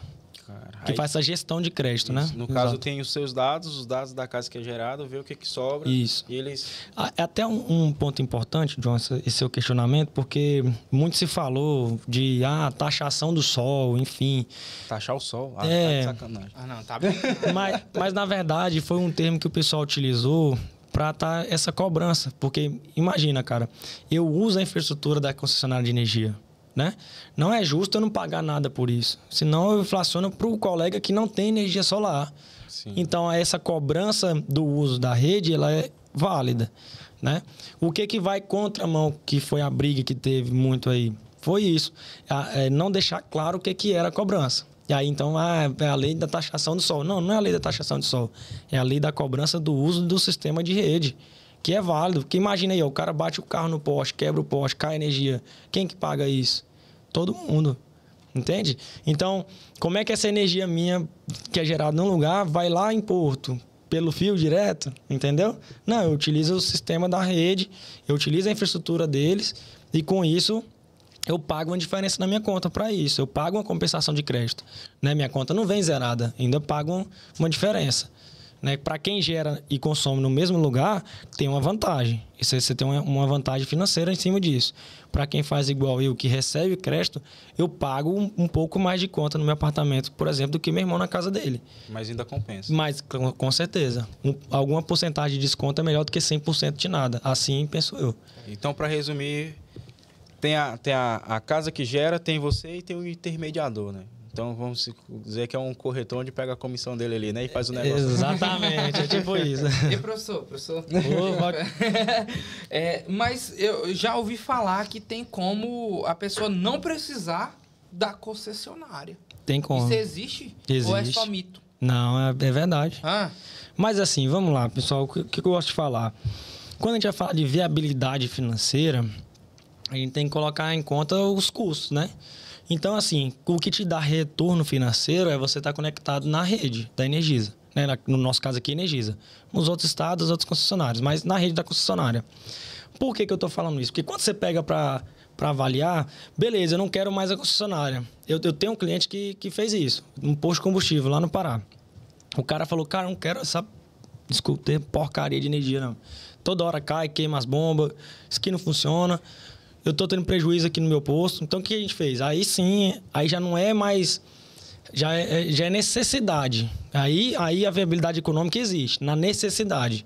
cara. Que Aí, faz essa gestão de crédito, né? isso. né? No Exato. caso, tem os seus dados, os dados da casa que é gerado, vê o que, que sobra. Isso. E eles... Ah, é até um, um, ponto importante, John, esse seu questionamento, porque muito se falou de ah, taxação do sol, enfim. Taxar o sol? Ah, tá é... tá de sacanagem. Ah, não, tá bem. mas, mas, na verdade, foi um termo que o pessoal utilizou para tá essa cobrança. Porque, imagina, cara, eu uso a infraestrutura da concessionária de energia né? Não é justo eu não pagar nada por isso. Senão eu inflaciono para o colega que não tem energia solar. Sim. Então, essa cobrança do uso da rede, ela é válida, né? O que que vai contra a mão, que foi a briga que teve muito aí? Foi isso. É não deixar claro o que que era a cobrança. E aí, então, ah, é a lei da taxação do sol. Não, não é a lei da taxação do sol. É a lei da cobrança do uso do sistema de rede, que é válido. Porque imagina aí, o cara bate o carro no poste, quebra o poste, cai energia. Quem que paga isso? Todo mundo. Entende? Então, como é que essa energia minha, que é gerada num lugar, vai lá em Porto? Pelo fio direto, entendeu? Não, eu utilizo o sistema da rede, eu utilizo a infraestrutura deles e com isso eu pago uma diferença na minha conta para isso. Eu pago uma compensação de crédito. Né? Minha conta não vem zerada, ainda pago uma diferença né, para quem gera e consome no mesmo lugar, tem uma vantagem. Isso você tem uma vantagem financeira em cima disso. Para quem faz igual eu, que recebe crédito, eu pago um, um, pouco mais de conta no meu apartamento, por exemplo, do que meu irmão na casa dele. Mas ainda compensa. Mas, com, com certeza. Um, alguma porcentagem de desconto é melhor do que 100% de nada. Assim penso eu. Então, para resumir, tem, a, tem a, a casa que gera, tem você e tem o um intermediador, né? Então vamos dizer que é um corretor onde pega a comissão dele ali, né? E faz o negócio. É, exatamente, é tipo isso. E professor, professor. é, mas eu já ouvi falar que tem como a pessoa não precisar da concessionária. Tem como. Isso existe? existe? Ou é só mito? Não, é, é verdade. Ah. Mas assim, vamos lá, pessoal, o que, que eu gosto de falar? Quando a gente vai falar de viabilidade financeira, a gente tem que colocar em conta os custos, né? Então, assim, o que te dá retorno financeiro é você estar tá conectado na rede da Energisa. Né? No nosso caso aqui, Energisa. Nos outros estados, outros concessionários, mas na rede da concessionária. Por que, que eu estou falando isso? Porque quando você pega para para avaliar, beleza, eu não quero mais a concessionária. Eu, eu tenho um cliente que, que fez isso, um posto de combustível lá no Pará. O cara falou, cara, eu não quero essa desculpa, porcaria de energia, não. Toda hora cai, queima as bombas, isso aqui não funciona eu estou tendo prejuízo aqui no meu posto. Então, o que a gente fez? Aí sim, aí já não é mais... Já é, é, já é necessidade. Aí, aí a viabilidade econômica existe, na necessidade.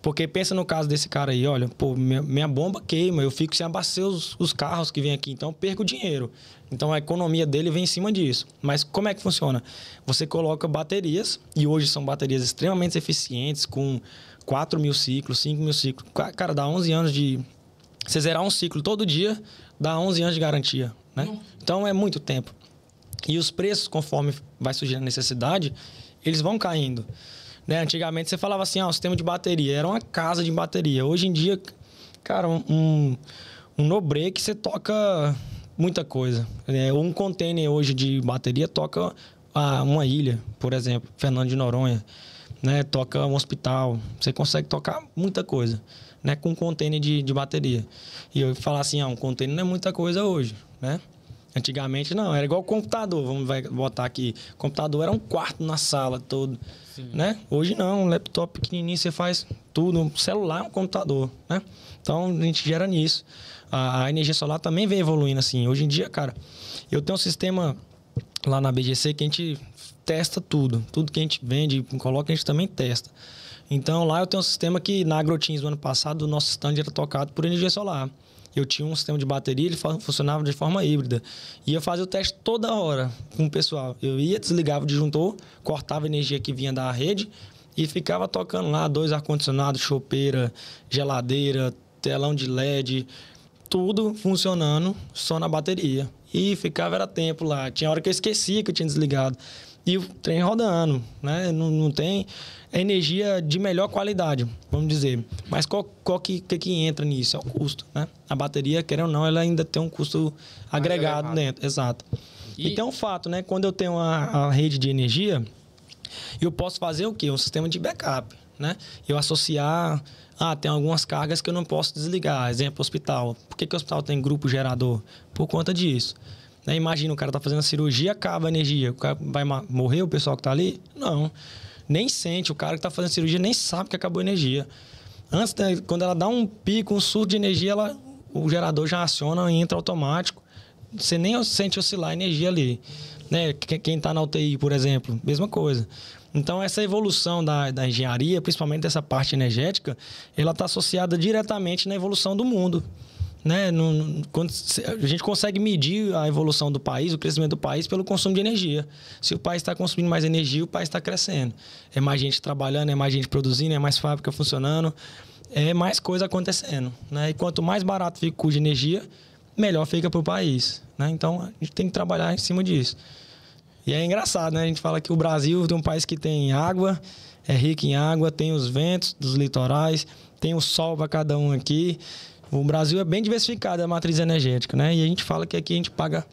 Porque pensa no caso desse cara aí, olha, pô, minha, minha bomba queima, eu fico sem abastecer os, os carros que vêm aqui, então perco dinheiro. Então a economia dele vem em cima disso. Mas como é que funciona? Você coloca baterias, e hoje são baterias extremamente eficientes, com 4 mil ciclos, 5 mil ciclos. Cara, dá 11 anos de, você zerar um ciclo todo dia dá 11 anos de garantia, né? Então é muito tempo. E os preços, conforme vai surgindo a necessidade, eles vão caindo. Né? Antigamente você falava assim, ah, o sistema de bateria era uma casa de bateria. Hoje em dia, cara, um, um no break você toca muita coisa. Né? Um container hoje de bateria toca uma ilha, por exemplo, Fernando de Noronha, né? Toca um hospital. Você consegue tocar muita coisa né, com um container de, de bateria. E eu falar assim, ah, um container não é muita coisa hoje, né? Antigamente não, era igual computador, vamos vai botar aqui. Computador era um quarto na sala todo, Sim. né? Hoje não, um laptop pequenininho você faz tudo, um celular, um computador, né? Então a gente gera nisso. A, a energia solar também vem evoluindo assim. Hoje em dia, cara, eu tenho um sistema lá na BGC que a gente testa tudo, tudo que a gente vende, coloca a gente também testa. Então lá eu tenho um sistema que na Agrotins do ano passado, o nosso stand era tocado por energia solar. Eu tinha um sistema de bateria, ele funcionava de forma híbrida. E eu fazia o teste toda hora com o pessoal. Eu ia, desligava o disjuntor, cortava a energia que vinha da rede e ficava tocando lá dois ar-condicionados, chopeira, geladeira, telão de LED, tudo funcionando só na bateria. E ficava, era tempo lá. Tinha hora que eu esquecia que eu tinha desligado. E o trem rodando, né? Não, não tem energia de melhor qualidade, vamos dizer. Mas qual, qual que, que, que entra nisso? É o custo, né? A bateria, querendo ou não, ela ainda tem um custo agregado dentro. Exato. E... tem então, é um fato, né? Quando eu tenho a, a rede de energia, eu posso fazer o quê? Um sistema de backup, né? Eu associar ah, tem algumas cargas que eu não posso desligar. Exemplo, hospital. Por que, que o hospital tem grupo gerador? Por conta disso. Né? Imagina, o cara tá fazendo a cirurgia, acaba a energia. O cara vai morrer o pessoal que tá ali? Não nem sente, o cara que está fazendo cirurgia nem sabe que acabou a energia. Antes, quando ela dá um pico, um surto de energia, ela, o gerador já aciona, entra automático. Você nem sente oscilar a energia ali. Né? Quem está na UTI, por exemplo, mesma coisa. Então, essa evolução da, da engenharia, principalmente dessa parte energética, ela está associada diretamente na evolução do mundo né? quando, a gente consegue medir a evolução do país, o crescimento do país, pelo consumo de energia. Se o país está consumindo mais energia, o país está crescendo. É mais gente trabalhando, é mais gente produzindo, é mais fábrica funcionando, é mais coisa acontecendo. Né? E quanto mais barato fica o custo de energia, melhor fica para o país. Né? Então, a gente tem que trabalhar em cima disso. E é engraçado, né? A gente fala que o Brasil tem um país que tem água, é rico em água, tem os ventos dos litorais, tem o sol para cada um aqui o Brasil é bem diversificado é a matriz energética, né? E a gente fala que aqui a gente paga,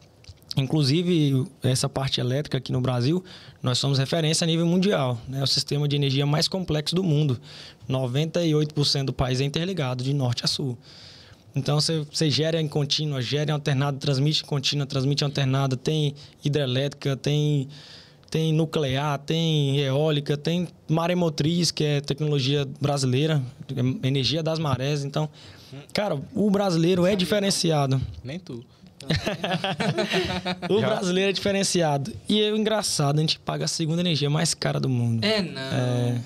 inclusive essa parte elétrica aqui no Brasil, nós somos referência a nível mundial, né? O sistema de energia mais complexo do mundo. 98% do país é interligado de norte a sul. Então você, gera em contínua, gera em alternado, transmite em contínua, transmite em alternada, tem hidrelétrica, tem tem nuclear, tem eólica, tem maremotriz, que é tecnologia brasileira, energia das marés. Então, cara, o brasileiro é diferenciado. Nem tu. o brasileiro é diferenciado. E é engraçado, a gente paga a segunda energia mais cara do mundo. É, não. É...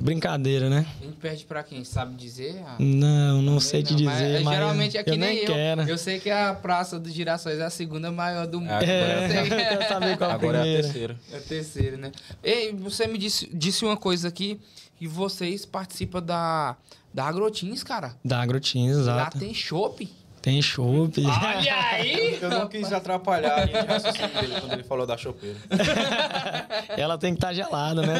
Brincadeira, né? A gente perde pra quem? Sabe dizer? não, não sei te dizer. Mas, geralmente é que eu nem, eu. Quero. Eu sei que a Praça dos Girassóis é a segunda maior do mundo. É, eu, sei. eu quero saber qual Agora é a primeira. é a terceira. É a terceira, né? ei você me disse, disse uma coisa aqui, e vocês participam da, da Agrotins, cara. Da Agrotins, exato. Lá tem chopp. Tem chope. Olha aí! Eu não quis atrapalhar a raciocínio dele quando ele falou da chopeira. Ela tem que estar tá gelada, né?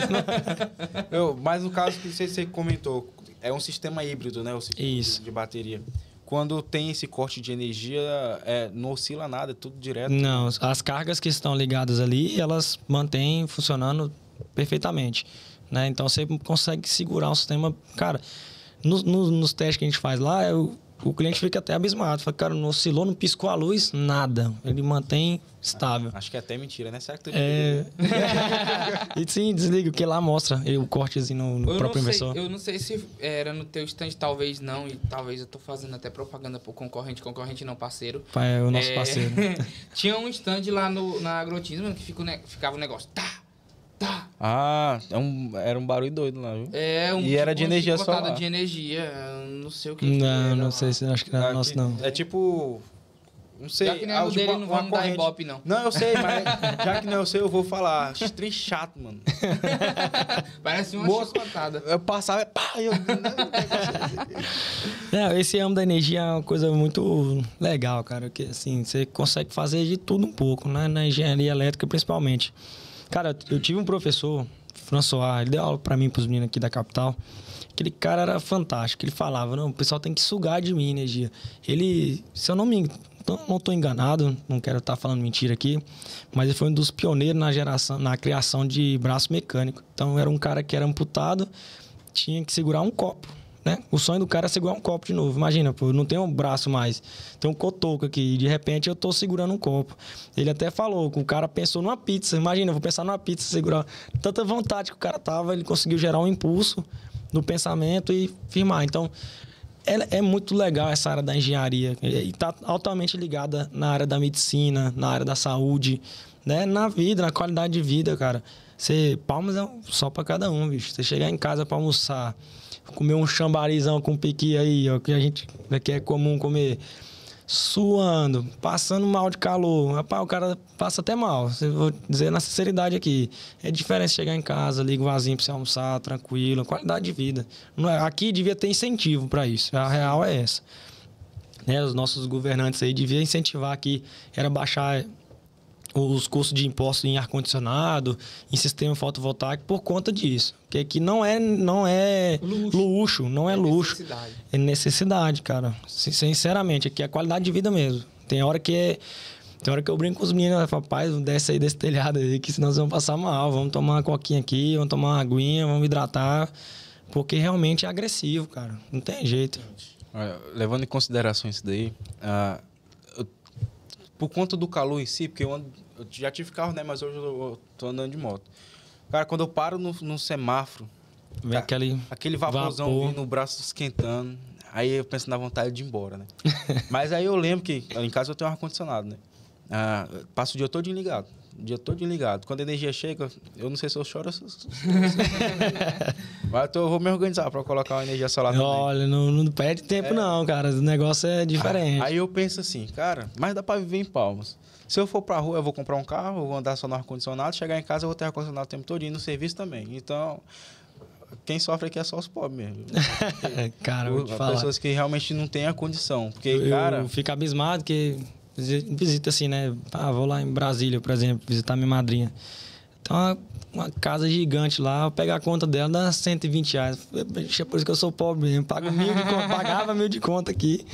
Eu, mas no caso que você, você comentou, é um sistema híbrido, né? O sistema Isso. de bateria. Quando tem esse corte de energia, é, não oscila nada, é tudo direto. Não, as cargas que estão ligadas ali, elas mantêm funcionando perfeitamente. Né? Então você consegue segurar o sistema. Cara, no, no, nos testes que a gente faz lá, eu o cliente fica até abismado. Fala, cara, não oscilou, não piscou a luz, nada. Ele mantém estável. Acho que é até mentira, né? Será que tu é... e sim, desliga, porque lá mostra o cortezinho no, no próprio inversor. Eu não sei se era no teu stand, talvez não, e talvez eu tô fazendo até propaganda pro concorrente, concorrente não parceiro. É o nosso é... parceiro. Tinha um stand lá no, na Agrotismo que né, ficava o negócio, tá, Tá. Ah, é um, era um barulho doido lá, viu? É, um E tipo era de tipo energia tipo só. de energia, não sei o que. Não, que não sei se acho que não é nosso, não. É tipo. Não sei. Já que o é ah, tipo dele, uma, não vamos corrente. dar ibope, não. Não, eu sei, mas já que não é sei, eu vou falar. Trem chato, mano. Parece uma Moço, chicotada. Eu passava, pá, eu... não, é esse ramo da energia é uma coisa muito legal, cara. Que, assim, você consegue fazer de tudo um pouco, né? Na engenharia elétrica, principalmente. Cara, eu tive um professor, François, ele deu aula pra mim, pros meninos aqui da capital. Aquele cara era fantástico. Ele falava, não, o pessoal tem que sugar de mim energia. Ele, se eu não me não estou enganado, não quero estar tá falando mentira aqui, mas ele foi um dos pioneiros na geração, na criação de braço mecânico. Então era um cara que era amputado, tinha que segurar um copo. Né? O sonho do cara é segurar um copo de novo. Imagina, pô, não tem um braço mais, tem um cotoco aqui. de repente eu tô segurando um copo. Ele até falou que o cara pensou numa pizza. Imagina, eu vou pensar numa pizza, segurar. Tanta vontade que o cara tava, ele conseguiu gerar um impulso no pensamento e firmar. Então, é, é muito legal essa área da engenharia. E tá altamente ligada na área da medicina, na área da saúde, né? Na vida, na qualidade de vida, cara. Você, palmas é só para cada um, bicho. Você chegar em casa para almoçar comer um chambarizão com piqui aí, ó, que a gente aqui né, é comum comer. Suando, passando mal de calor. Rapaz, o cara passa até mal. Vou dizer na sinceridade aqui. É diferente chegar em casa, liga o vasinho pra você almoçar, tranquilo, qualidade de vida. É, aqui devia ter incentivo para isso. A real é essa. Né, os nossos governantes aí deviam incentivar aqui era baixar os cursos de impostos em ar-condicionado, em sistema fotovoltaico, por conta disso. Porque aqui não é, não é luxo, luxo não é, é luxo. Necessidade. É necessidade, cara. Sinceramente, aqui é qualidade de vida mesmo. Tem hora que é, Tem hora que eu brinco com os meninos, rapaz, desce aí desse telhado aí, que senão nós vamos passar mal. Vamos tomar uma coquinha aqui, vamos tomar uma aguinha, vamos hidratar. Porque realmente é agressivo, cara. Não tem jeito. Olha, levando em consideração isso daí, uh por conta do calor em si, porque eu, ando, eu já tive carro, né? Mas hoje eu, eu tô andando de moto. Cara, quando eu paro no, no semáforo, Vem tá, aquele, aquele vaporzão vapor. no braço esquentando. Aí eu penso na vontade de ir embora, né? mas aí eu lembro que em casa eu tenho um ar-condicionado, né? Ah, passo o dia todo ligado o dia todo ligado. Quando a energia chega, eu não sei se eu choro ou se eu... Mas eu vou me organizar para colocar uma energia solar Olha, também. Olha, não, não perde tempo é... não, cara. O negócio é diferente. Aí, aí eu penso assim, cara, mas dá para viver em Palmas. Se eu for pra rua, eu vou comprar um carro, eu vou andar só no ar-condicionado, chegar em casa, eu vou ter ar-condicionado o tempo todo e no serviço também. Então, quem sofre aqui é só os pobres mesmo. cara, o, vou te falar. Pessoas que realmente não têm a condição. Porque, eu, cara... Eu fico abismado que visita assim, né? Ah, vou lá em Brasília, por exemplo, visitar minha madrinha. Tem uma, uma casa gigante lá, eu pego a conta dela, dá 120 reais. É por isso que eu sou pobre mesmo. Pago mil de conta, pagava mil de conta aqui.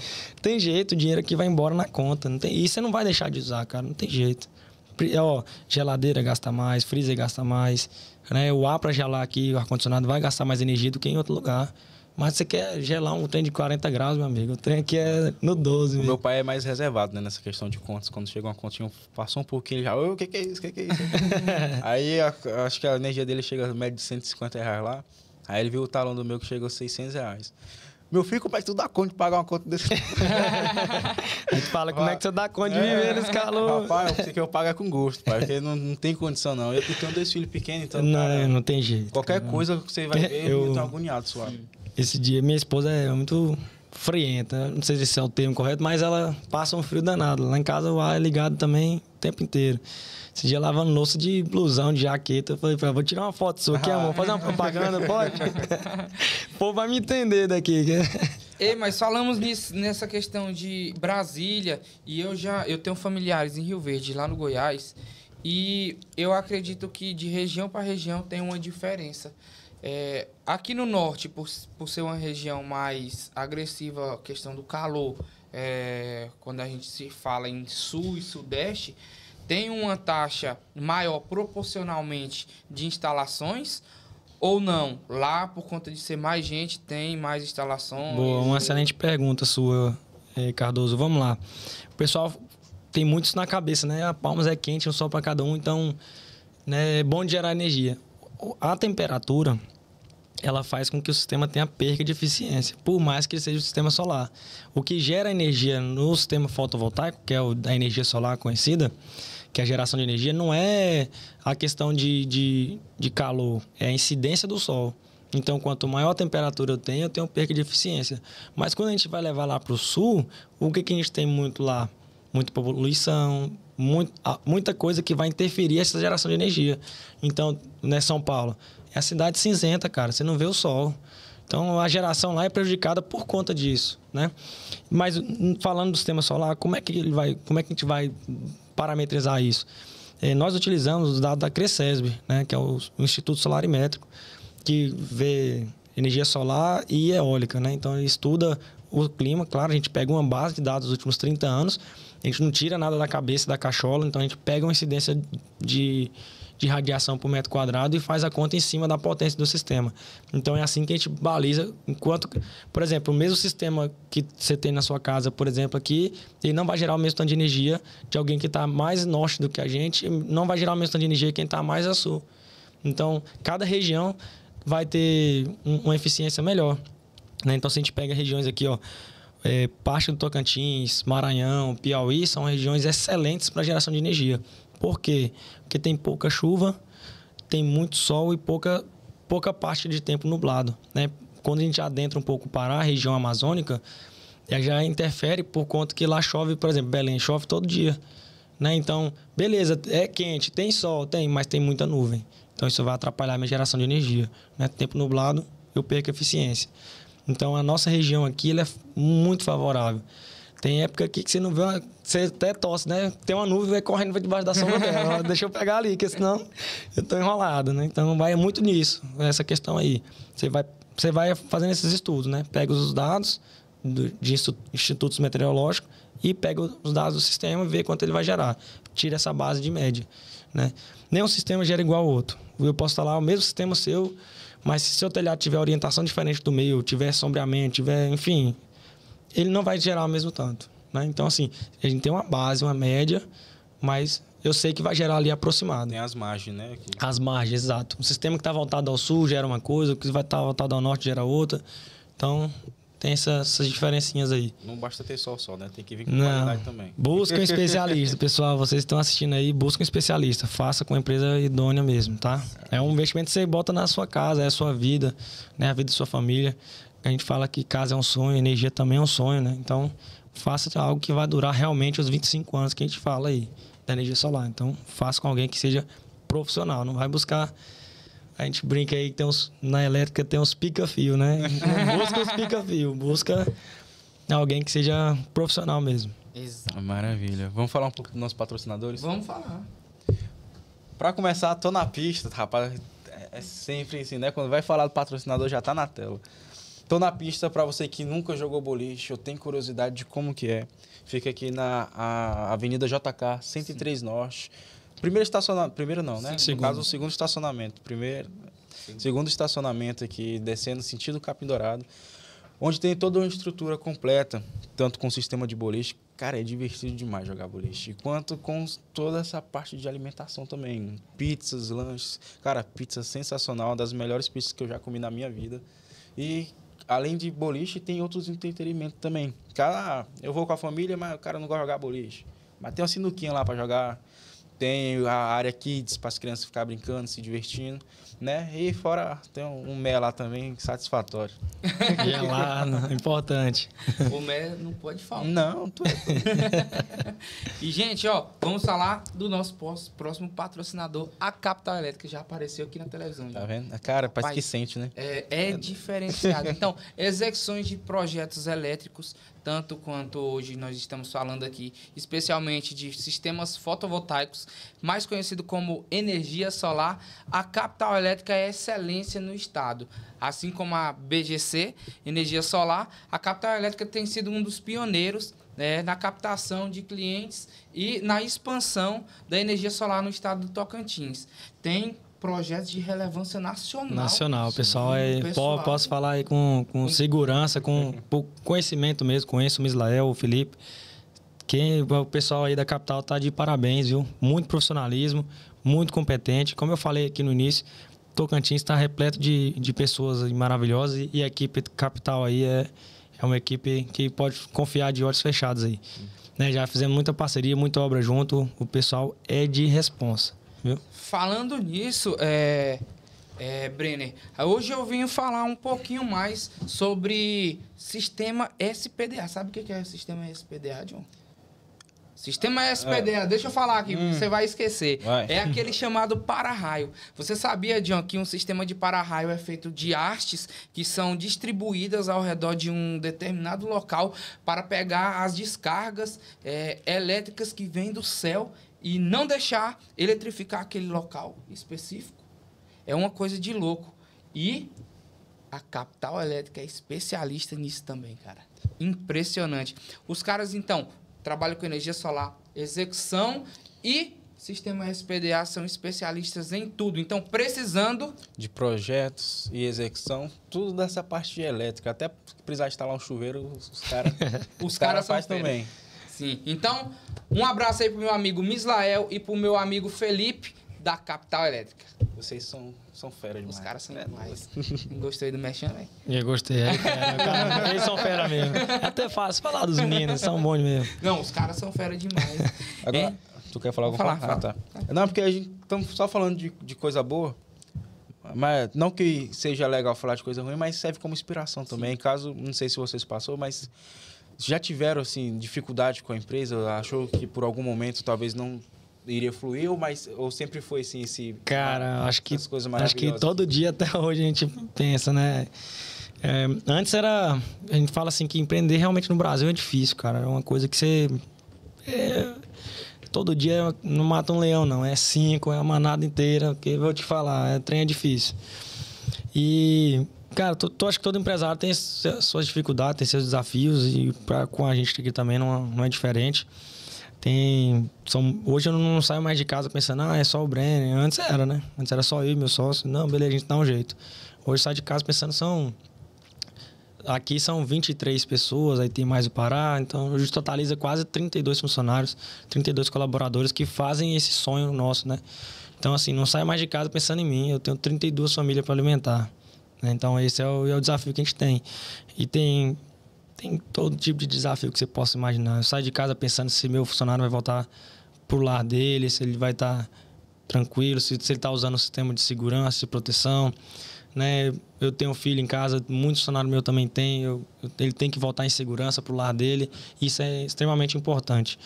Tem jeito, o dinheiro aqui vai embora na conta. Não tem, e você não vai deixar de usar, cara, não tem jeito. Ó, geladeira gasta mais, freezer gasta mais. Né? O ar para gelar aqui, o ar-condicionado vai gastar mais energia do que em outro lugar. Mas você quer gelar um trem de 40 graus, meu amigo. O trem aqui é no 12. meu pai é mais reservado, né? Nessa questão de contas. Quando chega uma continha, passou um pouquinho já. O que, que é isso? O que, que é isso? aí a, acho que a energia dele chega média de 150 reais lá. Aí ele viu o talão do meu que chegou a 600 reais. Meu filho, como é que tu dá conta de pagar uma conta desse? a gente fala, como é que você dá conta de viver é, nesse calor? Rapaz, eu, que eu pago é com gosto, pai, porque não, não tem condição, não. Eu tenho dois filhos pequenos, então... Não, cara, não tem jeito. Qualquer coisa que você vai ver, eu, eu tô agoniado, suave. Esse dia minha esposa é muito frienta, não sei se é o termo correto, mas ela passa um frio danado. Lá em casa o ar é ligado também o tempo inteiro. Esse dia lavando louça de blusão, de jaqueta. Eu falei pra ela, vou tirar uma foto sua aqui, ah. amor, fazer uma ah. propaganda, pode? o povo vai me entender daqui. Ei, mas falamos nisso, nessa questão de Brasília, e eu já eu tenho familiares em Rio Verde, lá no Goiás, e eu acredito que de região para região tem uma diferença. É, aqui no norte, por, por ser uma região mais agressiva, questão do calor, é, quando a gente se fala em sul e sudeste, tem uma taxa maior proporcionalmente de instalações ou não? Lá, por conta de ser mais gente, tem mais instalações? Boa, uma excelente pergunta sua, é, Cardoso. Vamos lá. O pessoal tem muitos na cabeça, né? A Palmas é quente, um sol para cada um, então né, é bom gerar energia. A temperatura ela faz com que o sistema tenha perca de eficiência, por mais que seja o sistema solar. O que gera energia no sistema fotovoltaico, que é a energia solar conhecida, que é a geração de energia, não é a questão de, de, de calor, é a incidência do sol. Então, quanto maior a temperatura eu tenho, eu tenho perca de eficiência. Mas quando a gente vai levar lá para o sul, o que, que a gente tem muito lá? Muita poluição, muito, muita coisa que vai interferir essa geração de energia. Então, né, São Paulo, é a cidade cinzenta, cara. Você não vê o sol. Então a geração lá é prejudicada por conta disso, né? Mas falando do sistema solar, como é que ele vai, como é que a gente vai parametrizar isso? É, nós utilizamos os dados da Cresesb, né, que é o Instituto Solarimétrico, que vê energia solar e eólica, né? Então ele estuda o clima, claro, a gente pega uma base de dados dos últimos 30 anos, a gente não tira nada da cabeça da cachola, então a gente pega uma incidência de de radiação por metro quadrado e faz a conta em cima da potência do sistema. Então é assim que a gente baliza enquanto, por exemplo, o mesmo sistema que você tem na sua casa, por exemplo, aqui, ele não vai gerar o mesmo tanto de energia de alguém que está mais norte do que a gente, não vai gerar o mesmo tanto de energia de quem está mais a sul. Então, cada região vai ter um, uma eficiência melhor. Né? Então, se a gente pega regiões aqui, ó, é, parte do Tocantins, Maranhão, Piauí, são regiões excelentes para geração de energia. Por quê? Porque tem pouca chuva, tem muito sol e pouca, pouca parte de tempo nublado. Né? Quando a gente adentra um pouco para a região amazônica, já interfere por conta que lá chove, por exemplo, Belém chove todo dia. Né? Então, beleza, é quente, tem sol, tem, mas tem muita nuvem. Então isso vai atrapalhar a minha geração de energia. Né? Tempo nublado, eu perco eficiência. Então a nossa região aqui é muito favorável. Tem época aqui que você não vê, uma, você até tosse, né? Tem uma nuvem, vai correndo vai debaixo da sombra dela. Deixa eu pegar ali, que senão eu tô enrolado, né? Então vai muito nisso, essa questão aí. Você vai, você vai fazendo esses estudos, né? Pega os dados do, de institutos meteorológicos e pega os dados do sistema e vê quanto ele vai gerar. Tira essa base de média, né? Nenhum sistema gera igual ao outro. Eu posso falar o mesmo sistema seu, mas se seu telhado tiver orientação diferente do meu, tiver sombreamento, tiver, enfim, ele não vai gerar o mesmo tanto. Né? Então, assim, a gente tem uma base, uma média, mas eu sei que vai gerar ali aproximado. Tem as margens, né? Aqui. As margens, exato. Um sistema que está voltado ao sul gera uma coisa, o que vai estar tá voltado ao norte gera outra. Então, tem essas, essas diferencinhas aí. Não basta ter sol só, né? Tem que vir com Não. qualidade também. Busca um especialista, pessoal. Vocês estão assistindo aí, busca um especialista. Faça com a empresa idônea mesmo, tá? É um investimento que você bota na sua casa, é a sua vida, né? A vida da sua família. A gente fala que casa é um sonho, energia também é um sonho, né? Então, faça algo que vai durar realmente os 25 anos que a gente fala aí da energia solar. Então, faça com alguém que seja profissional, não vai buscar a gente brinca aí que tem uns, na elétrica tem uns pica-fio, né? Não busca os pica-fio, busca alguém que seja profissional mesmo. Exato. Maravilha. Vamos falar um pouco dos nossos patrocinadores? Vamos falar. Para começar, tô na pista, rapaz. É, é sempre assim, né? Quando vai falar do patrocinador, já tá na tela. Então, na pista, para você que nunca jogou boliche ou tem curiosidade de como que é, fica aqui na Avenida JK, 103 Sim. Norte. Primeiro estacionamento. Primeiro não, né? Sim. No caso, o segundo estacionamento. Primeiro. Sim. Segundo estacionamento aqui, descendo sentido Capim Dourado, onde tem toda uma estrutura completa, tanto com o sistema de boliche. Cara, é divertido demais jogar boliche. Quanto com toda essa parte de alimentação também. Pizzas, lanches. Cara, pizza sensacional, das melhores pizzas que eu já comi na minha vida. E além de boliche, tem outros entretenimentos também. Cara, eu vou com a família, mas o cara não gosta de jogar boliche. Mas tem uma sinuquinha lá para jogar. Tem a área kids para as crianças ficar brincando, se divertindo né? E fora tem um, um lá também satisfatório. é lá, importante. O mé não pode falar. Não, tu E gente, ó, vamos falar do nosso próximo patrocinador, a Capital Elétrica, já apareceu aqui na televisão. Tá já. Né? vendo? Cara, parece Pai, que sente, né? É, é, é. diferenciado. Então, execuções de projetos elétricos, tanto quanto hoje nós estamos falando aqui, especialmente de sistemas fotovoltaicos, mais conhecido como energia solar, a Capital Elétrica é excelência no estado. Assim como a BGC, Energia Solar, a Capital Elétrica tem sido um dos pioneiros né, na captação de clientes e na expansão da energia solar no estado do Tocantins. Tem projetos de relevância nacional. Nacional, pessoal, é, pessoal. posso falar aí com, com segurança, com, com conhecimento mesmo, conheço o Mislael, o Felipe. Quem, o pessoal aí da capital tá de parabéns, viu? Muito profissionalismo, muito competente. Como eu falei aqui no início, Tocantins está repleto de, de pessoas maravilhosas e a equipe capital aí é, é uma equipe que pode confiar de olhos fechados aí. Né? Já fizemos muita parceria, muita obra junto, o pessoal é de responsa. Viu? Falando nisso, é, é, Brenner, hoje eu vim falar um pouquinho mais sobre sistema SPDA. Sabe o que é o sistema SPDA, John? Sistema SPDA, é. deixa eu falar aqui, hum. você vai esquecer. Vai. É aquele chamado para-raio. Você sabia, John, que um sistema de para-raio é feito de hastes que são distribuídas ao redor de um determinado local para pegar as descargas é, elétricas que vêm do céu e não deixar eletrificar aquele local específico. É uma coisa de louco. E a Capital Elétrica é especialista nisso também, cara. Impressionante. Os caras, então, trabalham com energia solar, execução e sistema SPDA são especialistas em tudo. Então, precisando. De projetos e execução, tudo dessa parte de elétrica. Até precisar instalar um chuveiro, os caras. os caras cara fazem também. Sim. Então, um abraço aí pro meu amigo Mislael e pro meu amigo Felipe da Capital Elétrica. Vocês são, são fera demais. Os caras são demais. Gostei do mexão, velho. Eu gostei. É, é cara, eles são fera mesmo. É até fácil falar dos meninos, são bons mesmo. Não, os caras são fera demais. Agora, é. tu quer falar alguma falar, coisa? Ah, tá. Não, porque a gente tá só falando de, de coisa boa. Mas não que seja legal falar de coisa ruim, mas serve como inspiração também. Sim. Caso, não sei se vocês passou, mas já tiveram assim dificuldade com a empresa? Achou que por algum momento talvez não iria fluir ou mas ou sempre foi assim esse Cara, a, acho que coisas acho que todo dia até hoje a gente pensa, né? É, antes era a gente fala assim que empreender realmente no Brasil é difícil, cara. É uma coisa que você é, todo dia não mata um leão não, é cinco, é a manada inteira, que eu vou te falar, é trem é difícil. E Cara, tô, tô, acho que todo empresário tem suas dificuldades, tem seus desafios e pra, com a gente aqui também não, não é diferente. Tem, são, hoje eu não saio mais de casa pensando, ah, é só o Brenner. Antes era, né? Antes era só eu e meu sócio. Não, beleza, a gente dá um jeito. Hoje sai de casa pensando, são. Aqui são 23 pessoas, aí tem mais o Pará, então gente totaliza quase 32 funcionários, 32 colaboradores que fazem esse sonho nosso, né? Então, assim, não saio mais de casa pensando em mim. Eu tenho 32 famílias para alimentar. Né? Então, esse é o, é o desafio que a gente tem. E tem tem todo tipo de desafio que você possa imaginar. Eu saio de casa pensando se meu funcionário vai voltar o lar dele, se ele vai estar tá tranquilo, se, se ele está usando o um sistema de segurança, de proteção. Né? Eu tenho um filho em casa, muito funcionário meu também tem. Eu, ele tem que voltar em segurança o lar dele. Isso é extremamente importante.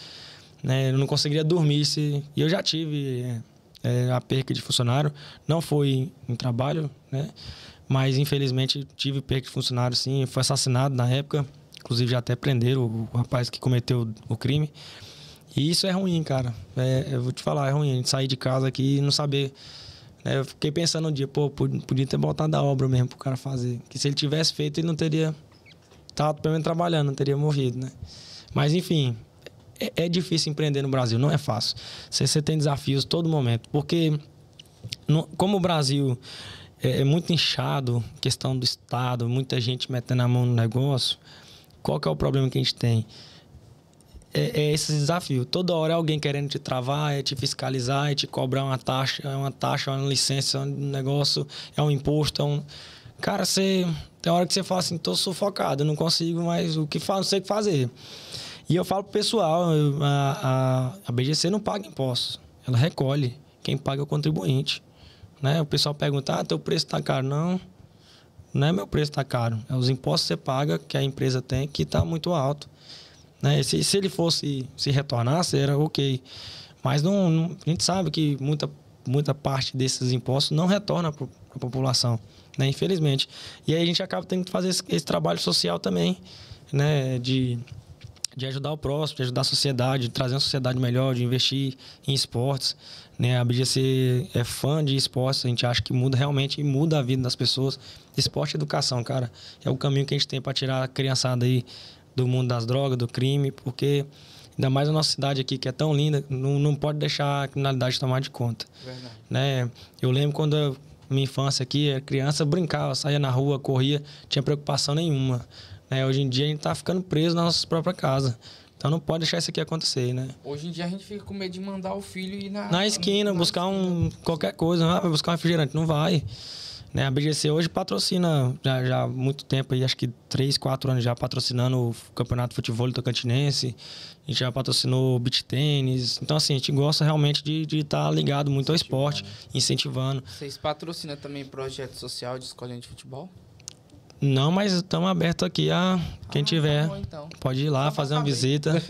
Né? Eu não conseguiria dormir se. E eu já tive é, é, a perca de funcionário. Não foi em, em trabalho, né? Mas infelizmente tive perda de funcionário sim, foi assassinado na época, inclusive já até prenderam o, o rapaz que cometeu o crime. E isso é ruim, cara. É, eu vou te falar, é ruim a gente sair de casa aqui e não saber. Né? Eu fiquei pensando um dia, pô, podia ter botado a obra mesmo pro cara fazer. Que se ele tivesse feito, ele não teria tava pelo menos trabalhando, não teria morrido, né? Mas enfim, é, é difícil empreender no Brasil, não é fácil. Você, você tem desafios todo momento, porque no, como o Brasil é, é muito inchado, questão do Estado, muita gente metendo a mão no negócio. Qual que é o problema que a gente tem? É, é esse desafio. Toda hora é alguém querendo te travar, é te fiscalizar, é te cobrar uma taxa, é uma taxa, uma licença, é um negócio, é um imposto, é um... Cara, você... Tem hora que você fala assim, tô sufocado, não consigo mais o que não sei o que fazer. E eu falo pro pessoal, a, a, a BGC não paga impostos, ela recolhe. Quem paga é o contribuinte. Né? O pessoal pergunta, ah, teu preço está caro. Não, não é meu preço está caro. É os impostos que você paga, que a empresa tem, que está muito alto. Né? Se, se ele fosse se retornasse, era ok. Mas não, não, a gente sabe que muita, muita parte desses impostos não retorna para a população, né? infelizmente. E aí a gente acaba tendo que fazer esse, esse trabalho social também, né? de, de ajudar o próximo, de ajudar a sociedade, de trazer uma sociedade melhor, de investir em esportes. Né? A BGC é fã de esporte, a gente acha que muda realmente e muda a vida das pessoas. Esporte e educação, cara, é o caminho que a gente tem para tirar a criançada aí do mundo das drogas, do crime, porque ainda mais a nossa cidade aqui, que é tão linda, não, não pode deixar a criminalidade tomar de conta. Verdade. Né? Eu lembro quando eu, minha infância aqui, era criança, brincava, saía na rua, corria, tinha preocupação nenhuma. Né? Hoje em dia a gente está ficando preso na nossa própria casa. Então não pode deixar isso aqui acontecer, né? Hoje em dia a gente fica com medo de mandar o filho ir na... Na esquina, na buscar esquina. um... qualquer coisa. Ah, vai buscar um refrigerante. Não vai. Né? A BGC hoje patrocina já, há muito tempo, aí, acho que 3, 4 anos já, patrocinando o Campeonato de Futebol Tocantinense. A gente já patrocinou beat tênis. Então, assim, a gente gosta realmente de estar tá ligado muito ao esporte, incentivando. Vocês patrocinam também projeto social de escolinha de futebol? Não, mas estamos abertos aqui a quem ah, tá tiver. Tá bom, então. Pode ir lá Vamos então, fazer uma visita.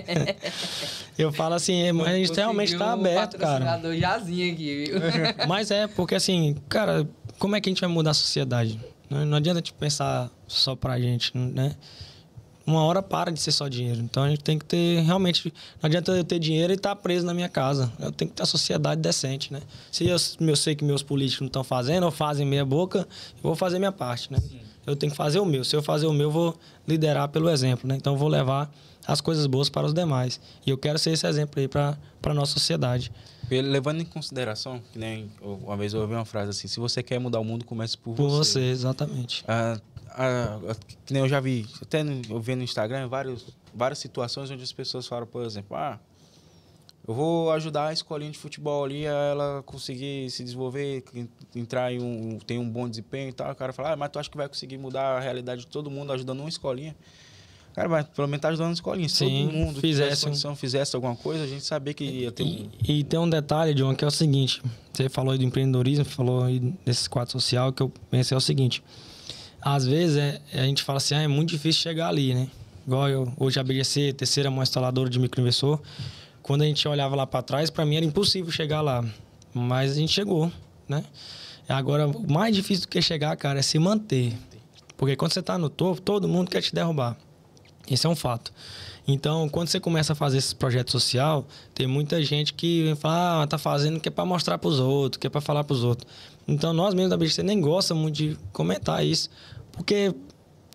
eu falo assim, é, mas a gente tá realmente está aberto, cara. Jazinho aqui, viu? mas é, porque assim, cara, como é que a gente vai mudar a sociedade? Não adianta a gente pensar só pra gente, né? uma hora para de ser só dinheiro. Então a gente tem que ter realmente. Não adianta eu ter dinheiro e estar tá preso na minha casa. Eu tenho que ter a sociedade decente, né? Se eu, eu sei que meus políticos não estão fazendo ou fazem meia boca, eu vou fazer minha parte, né? Sim. Eu tenho que fazer o meu. Se eu fazer o meu, eu vou liderar pelo exemplo, né? Então eu vou levar as coisas boas para os demais. E eu quero ser esse exemplo aí para a nossa sociedade. Levando em consideração, que nem uma vez eu ouvi uma frase assim, se você quer mudar o mundo, comece por, por você. Por você, exatamente. Ah, a, a, que nem eu já vi, até no, eu vi no Instagram vários, várias situações onde as pessoas falam, por exemplo, ah, eu vou ajudar a escolinha de futebol ali a ela conseguir se desenvolver, entrar em um, tem um bom desempenho e tal. O cara fala, ah, mas tu acha que vai conseguir mudar a realidade de todo mundo ajudando uma escolinha? Cara, mas pelo menos tá ajudando a escolinha. Se Sim, todo mundo fizesse condição, fizesse alguma coisa, a gente sabia que ia ter. E, e tem um detalhe, John, que é o seguinte: você falou aí do empreendedorismo, falou aí desse quadro social, que eu pensei é o seguinte às vezes é, a gente fala assim, ah, é muito difícil chegar ali, né? Igual eu, hoje a BGC, terceira mão instaladora de microinversor, quando a gente olhava lá para trás, para mim era impossível chegar lá, mas a gente chegou, né? Agora, o mais difícil do que chegar, cara, é se manter. Porque quando você está no topo, todo mundo quer te derrubar. Esse é um fato. Então, quando você começa a fazer esse projeto social, tem muita gente que vem falar, ah, tá fazendo que é para mostrar para os outros, que é para falar para os outros. Então, nós mesmos da BGC nem gostamos muito de comentar isso, porque,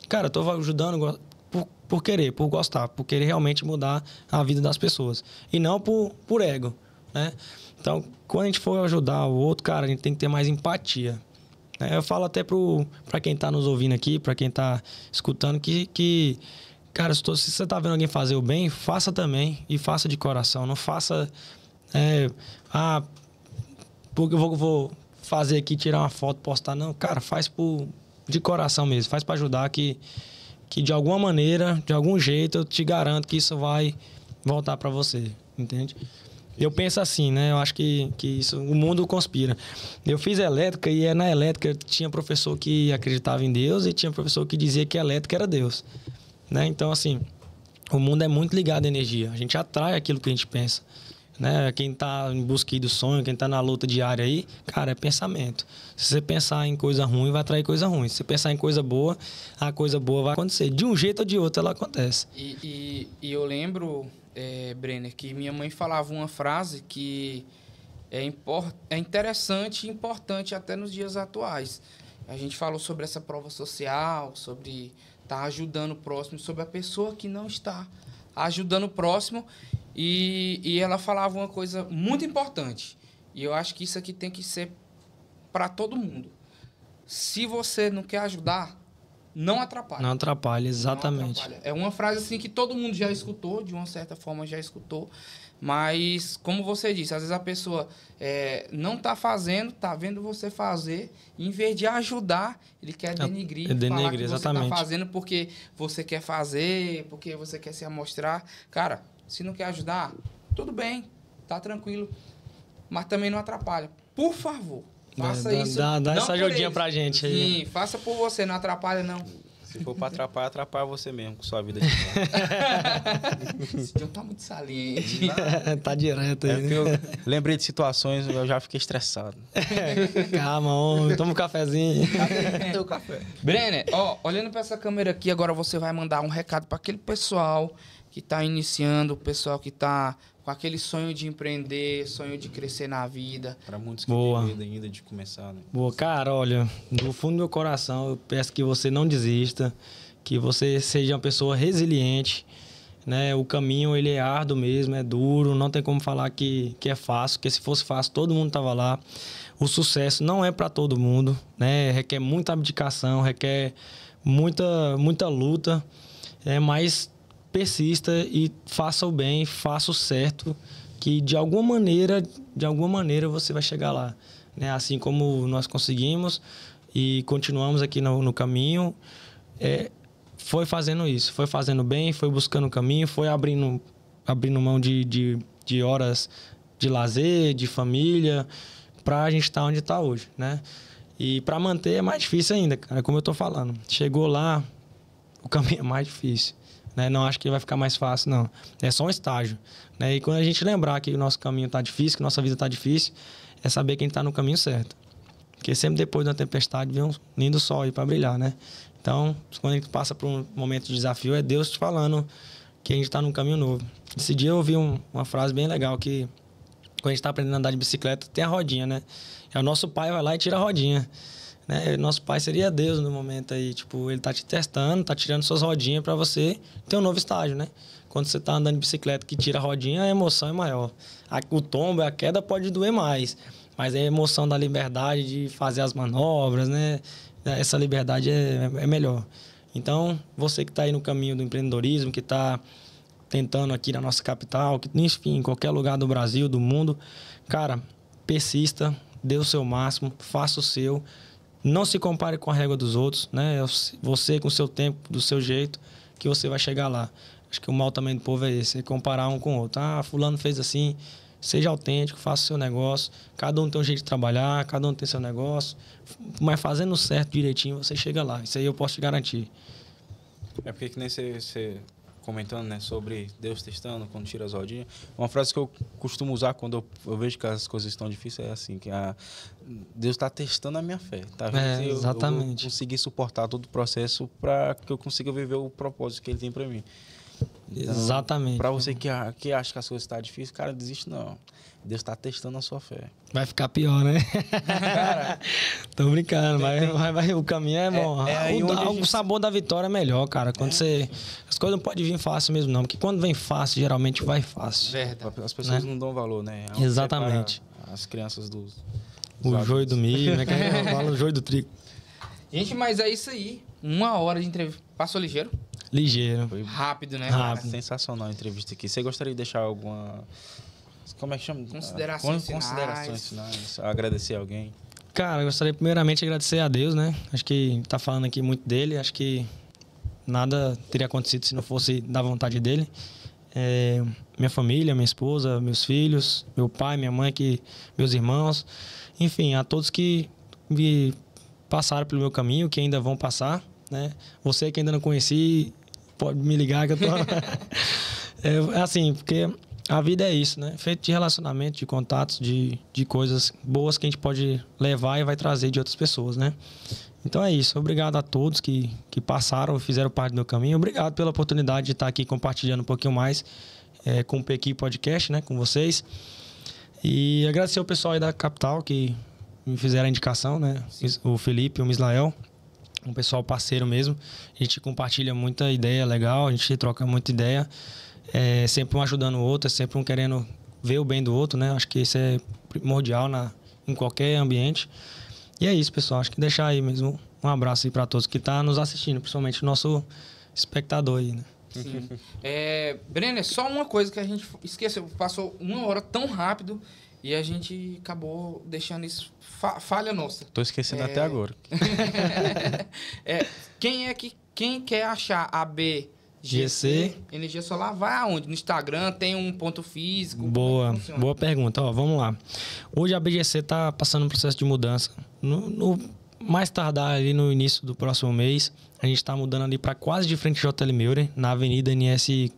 cara, eu tô ajudando por, por querer, por gostar, por querer realmente mudar a vida das pessoas. E não por, por ego, né? Então, quando a gente for ajudar o outro, cara, a gente tem que ter mais empatia. Né? Eu falo até para quem tá nos ouvindo aqui, para quem tá escutando, que, que cara, se, você tá vendo alguém fazer o bem, faça também e faça de coração. Não faça, é, ah, porque eu vou, vou fazer aqui, tirar uma foto, postar. Não, cara, faz por, de coração mesmo. Faz para ajudar que, que de alguma maneira, de algum jeito, eu te garanto que isso vai voltar para você, entende? Eu penso assim, né? Eu acho que, que isso, o mundo conspira. Eu fiz elétrica e é na elétrica tinha professor que acreditava em Deus e tinha professor que dizia que elétrica era Deus, né? Então, assim, o mundo é muito ligado à energia. A gente atrai aquilo que a gente pensa né? Quem está em busca do sonho, quem está na luta diária aí, cara, é pensamento. Se você pensar em coisa ruim, vai atrair coisa ruim. Se você pensar em coisa boa, a coisa boa vai acontecer. De um jeito ou de outro, ela acontece. E, e, e eu lembro, é, Brenner, que minha mãe falava uma frase que é, import, é interessante e importante até nos dias atuais. A gente falou sobre essa prova social, sobre estar tá ajudando o próximo, sobre a pessoa que não está ajudando o próximo e, e ela falava uma coisa muito importante. E eu acho que isso aqui tem que ser para todo mundo. Se você não quer ajudar, não atrapalhe Não atrapalha, exatamente. Não atrapalha. É uma frase assim que todo mundo já escutou, de uma certa forma já escutou. Mas, como você disse, às vezes a pessoa é, não está fazendo, está vendo você fazer, em vez de ajudar, ele quer é, denigrir. É, denigrir, falar que tá exatamente. Você está fazendo porque você quer fazer, porque você quer se amostrar. Cara, se não quer ajudar, tudo bem, tá tranquilo. Mas também não atrapalha. Por favor, faça é, dá, isso. Dá, dá essa ajudinha pra gente aí. Sim, faça por você, não atrapalha, não. Se for pra atrapalhar, atrapalha você mesmo com sua vida de Esse teu tá muito saliente. tá direto aí. É eu né? lembrei de situações eu já fiquei estressado. Calma, homem, toma um cafezinho. Cadê o café? Brenner, ó, olhando pra essa câmera aqui, agora você vai mandar um recado pra aquele pessoal que está iniciando, o pessoal que está com aquele sonho de empreender, sonho de crescer na vida. Para muitos que Boa. têm medo ainda de começar, né? Boa, cara, olha, do fundo do meu coração, eu peço que você não desista, que você seja uma pessoa resiliente, né? O caminho ele é árduo mesmo, é duro, não tem como falar que, que é fácil, porque se fosse fácil todo mundo tava lá. O sucesso não é para todo mundo, né? Requer muita abdicação, requer muita muita luta, é, mas persista e faça o bem, faça o certo, que de alguma maneira, de alguma maneira você vai chegar lá. Né? Assim como nós conseguimos e continuamos aqui no, no caminho, é, foi fazendo isso, foi fazendo bem, foi buscando o caminho, foi abrindo, abrindo mão de, de, de horas de lazer, de família, para a gente estar tá onde está hoje, né? E para manter é mais difícil ainda, cara, como eu estou falando. Chegou lá, o caminho é mais difícil. Né? Não acho que vai ficar mais fácil, não. É só um estágio. Né? E quando a gente lembrar que o nosso caminho está difícil, que nossa vida está difícil, é saber que a gente está no caminho certo. Porque sempre depois de uma tempestade vem um lindo sol aí para brilhar, né? Então, quando a gente passa por um momento de desafio, é Deus te falando que a gente está num caminho novo. Esse dia eu ouvi um, uma frase bem legal que quando a gente está aprendendo a andar de bicicleta, tem a rodinha, né? É o nosso pai vai lá e tira a rodinha. Né? Nosso pai seria Deus no momento aí, tipo, ele tá te testando, tá tirando suas rodinhas para você ter um novo estágio, né? Quando você tá andando de bicicleta que tira a rodinha, a emoção é maior. A, o tombo, a queda pode doer mais, mas é a emoção da liberdade de fazer as manobras, né? Essa liberdade é, é melhor. Então, você que está aí no caminho do empreendedorismo, que está tentando aqui na nossa capital, que enfim, em qualquer lugar do Brasil, do mundo, cara, persista, dê o seu máximo, faça o seu não se compare com a régua dos outros, né? É você com o seu tempo, do seu jeito, que você vai chegar lá. Acho que o mal também do povo é esse, é comparar um com o outro. Ah, fulano fez assim, seja autêntico, faça o seu negócio. Cada um tem um jeito de trabalhar, cada um tem seu negócio. Mas fazendo certo, direitinho, você chega lá. Isso aí eu posso te garantir. É porque que nem você, você comentando, né, sobre Deus testando quando tira as rodinhas. Uma frase que eu costumo usar quando eu, eu vejo que as coisas estão difíceis é assim, que a, Deus está testando a minha fé, tá é, exatamente. Eu, eu, conseguir suportar todo o processo para que eu consiga viver o propósito que ele tem para mim. Então, Exatamente. Para você que, que acha que as coisas estão tá difíceis, cara, desiste não. Deus está testando a sua fé. Vai ficar pior, né? Cara, Tô brincando, mas, mas, mas, o caminho é, é bom. É, é o, gente... o, sabor da vitória é melhor, cara. Quando é. você. As coisas não podem vir fácil mesmo, não. Porque quando vem fácil, geralmente vai fácil. Verdade. As pessoas né? não dão valor, né? É Exatamente. As crianças do o joio do milho, né? Que a é, gente fala o joio do trigo. Gente, mas é isso aí. Uma hora de entrevista. Passou ligeiro. Ligeiro. Foi rápido, né? Rápido. Sensacional a entrevista aqui. Você gostaria de deixar alguma. Como é que chama? Considerações, ah, considerações finais. finais. Agradecer a alguém. Cara, gostaria primeiramente de agradecer a Deus, né? Acho que tá falando aqui muito dele. Acho que nada teria acontecido se não fosse da vontade dele. É, minha família, minha esposa, meus filhos, meu pai, minha mãe, que, meus irmãos, enfim, a todos que me passaram pelo meu caminho, que ainda vão passar, né? Você que ainda não conheci, pode me ligar que eu tô. É, é, assim, porque a vida é isso, né? Feito de relacionamento, de contatos, de, de coisas boas que a gente pode levar e vai trazer de outras pessoas, né? Então é isso. Obrigado a todos que, que passaram, fizeram parte do meu caminho. Obrigado pela oportunidade de estar aqui compartilhando um pouquinho mais é, com o Pequi Podcast, né? Com vocês. E agradecer o pessoal aí da Capital que me fizeram a indicação, né? Sim. O Felipe, o Mislael um pessoal parceiro mesmo. A gente compartilha muita ideia legal, a gente troca muita ideia. É sempre um ajudando o outro, é sempre um querendo ver o bem do outro, né? Acho que isso é primordial na, em qualquer ambiente. E é isso, pessoal. Acho que deixar aí mesmo um abraço aí para todos que estão tá nos assistindo, principalmente o nosso espectador aí, né? Sim. É, Brenner, é só uma coisa que a gente esqueceu. Passou uma hora tão rápido e a gente acabou deixando isso Fa falha nossa. Tô esquecendo é... até agora. é, quem é que quem quer achar a B GC energia solar vai aonde? No Instagram tem um ponto físico. É boa, é boa pergunta. Ó, vamos lá. Hoje a BGC está passando um processo de mudança. No, no, mais tardar ali no início do próximo mês, a gente está mudando ali para quase de frente ao JL Meurer, na Avenida NS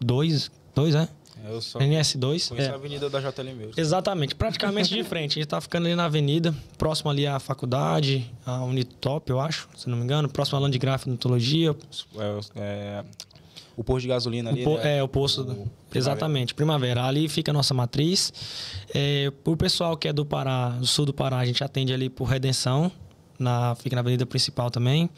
2, 2 é? Eu sou. NS2. Conheço é. a avenida da JLM. Exatamente, praticamente de frente. A gente tá ficando ali na avenida, próximo ali à faculdade, a Unitop, eu acho, se não me engano, próximo à Landgraf Odontologia. É, é, o posto de gasolina ali. O po, né? É, o posto. O, exatamente, primavera. Ali fica a nossa matriz. É, o pessoal que é do Pará, do sul do Pará, a gente atende ali por Redenção. Na, fica na avenida principal também.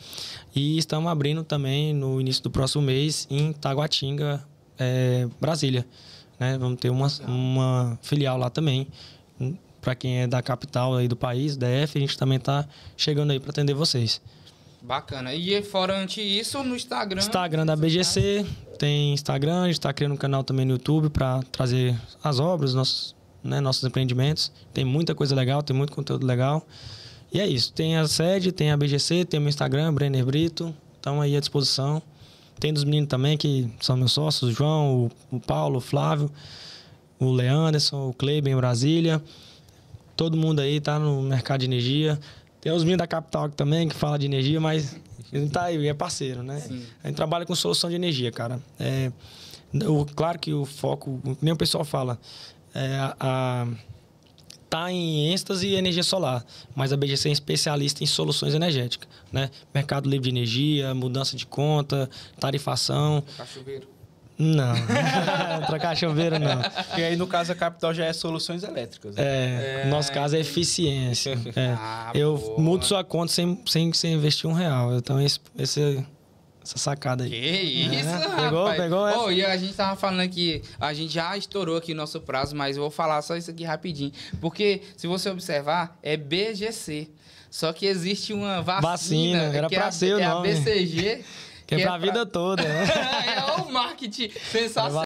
E estamos abrindo também no início do próximo mês em Taguatinga, é, Brasília né? Vamos ter uma, uma filial lá também. Para quem é da capital aí do país, DF, a gente também tá chegando aí para atender vocês. Bacana. E fora isso, no Instagram. Instagram da BGC, tem Instagram, a gente está criando um canal também no YouTube para trazer as obras, nossos, né, nossos empreendimentos. Tem muita coisa legal, tem muito conteúdo legal. E é isso. Tem a sede, tem a BGC, tem o meu Instagram, Brenner Brito. Estamos aí à disposição. Tem dos meninos também que são meus sócios, o João, o, Paulo, o Flávio, o Leanderson, o Kleber em Brasília. Todo mundo aí tá no mercado de energia. Tem os meninos da capital aqui também que fala de energia, mas ele tá aí, é parceiro, né? Sim. A gente trabalha com solução de energia, cara. É, o, claro que o foco, nem o pessoal fala, é, a está em êxtase e energia solar, mas a BGC é especialista em soluções energéticas, né? Mercado livre de energia, mudança de conta, tarifação. Cachoeiro. Não, para cachoeiro não. E aí, no caso, a capital já é soluções elétricas. Né? É, é, nosso caso é eficiência. É. Ah, eu boa. mudo sua conta sem, sem, sem investir um real. Então, esse, esse essa sacada aí. Que é, isso, é, rapaz. Pegou, pegou essa. Oh, e a gente tava falando aqui, a gente já estourou aqui o nosso prazo, mas eu vou falar só isso aqui rapidinho. Porque, se você observar, é BGC. Só que existe uma vacina. Vacina, era que é pra é ser a, o nome. É a BCG. Que, é que é pra, é pra vida toda, né? é o marketing sensacional.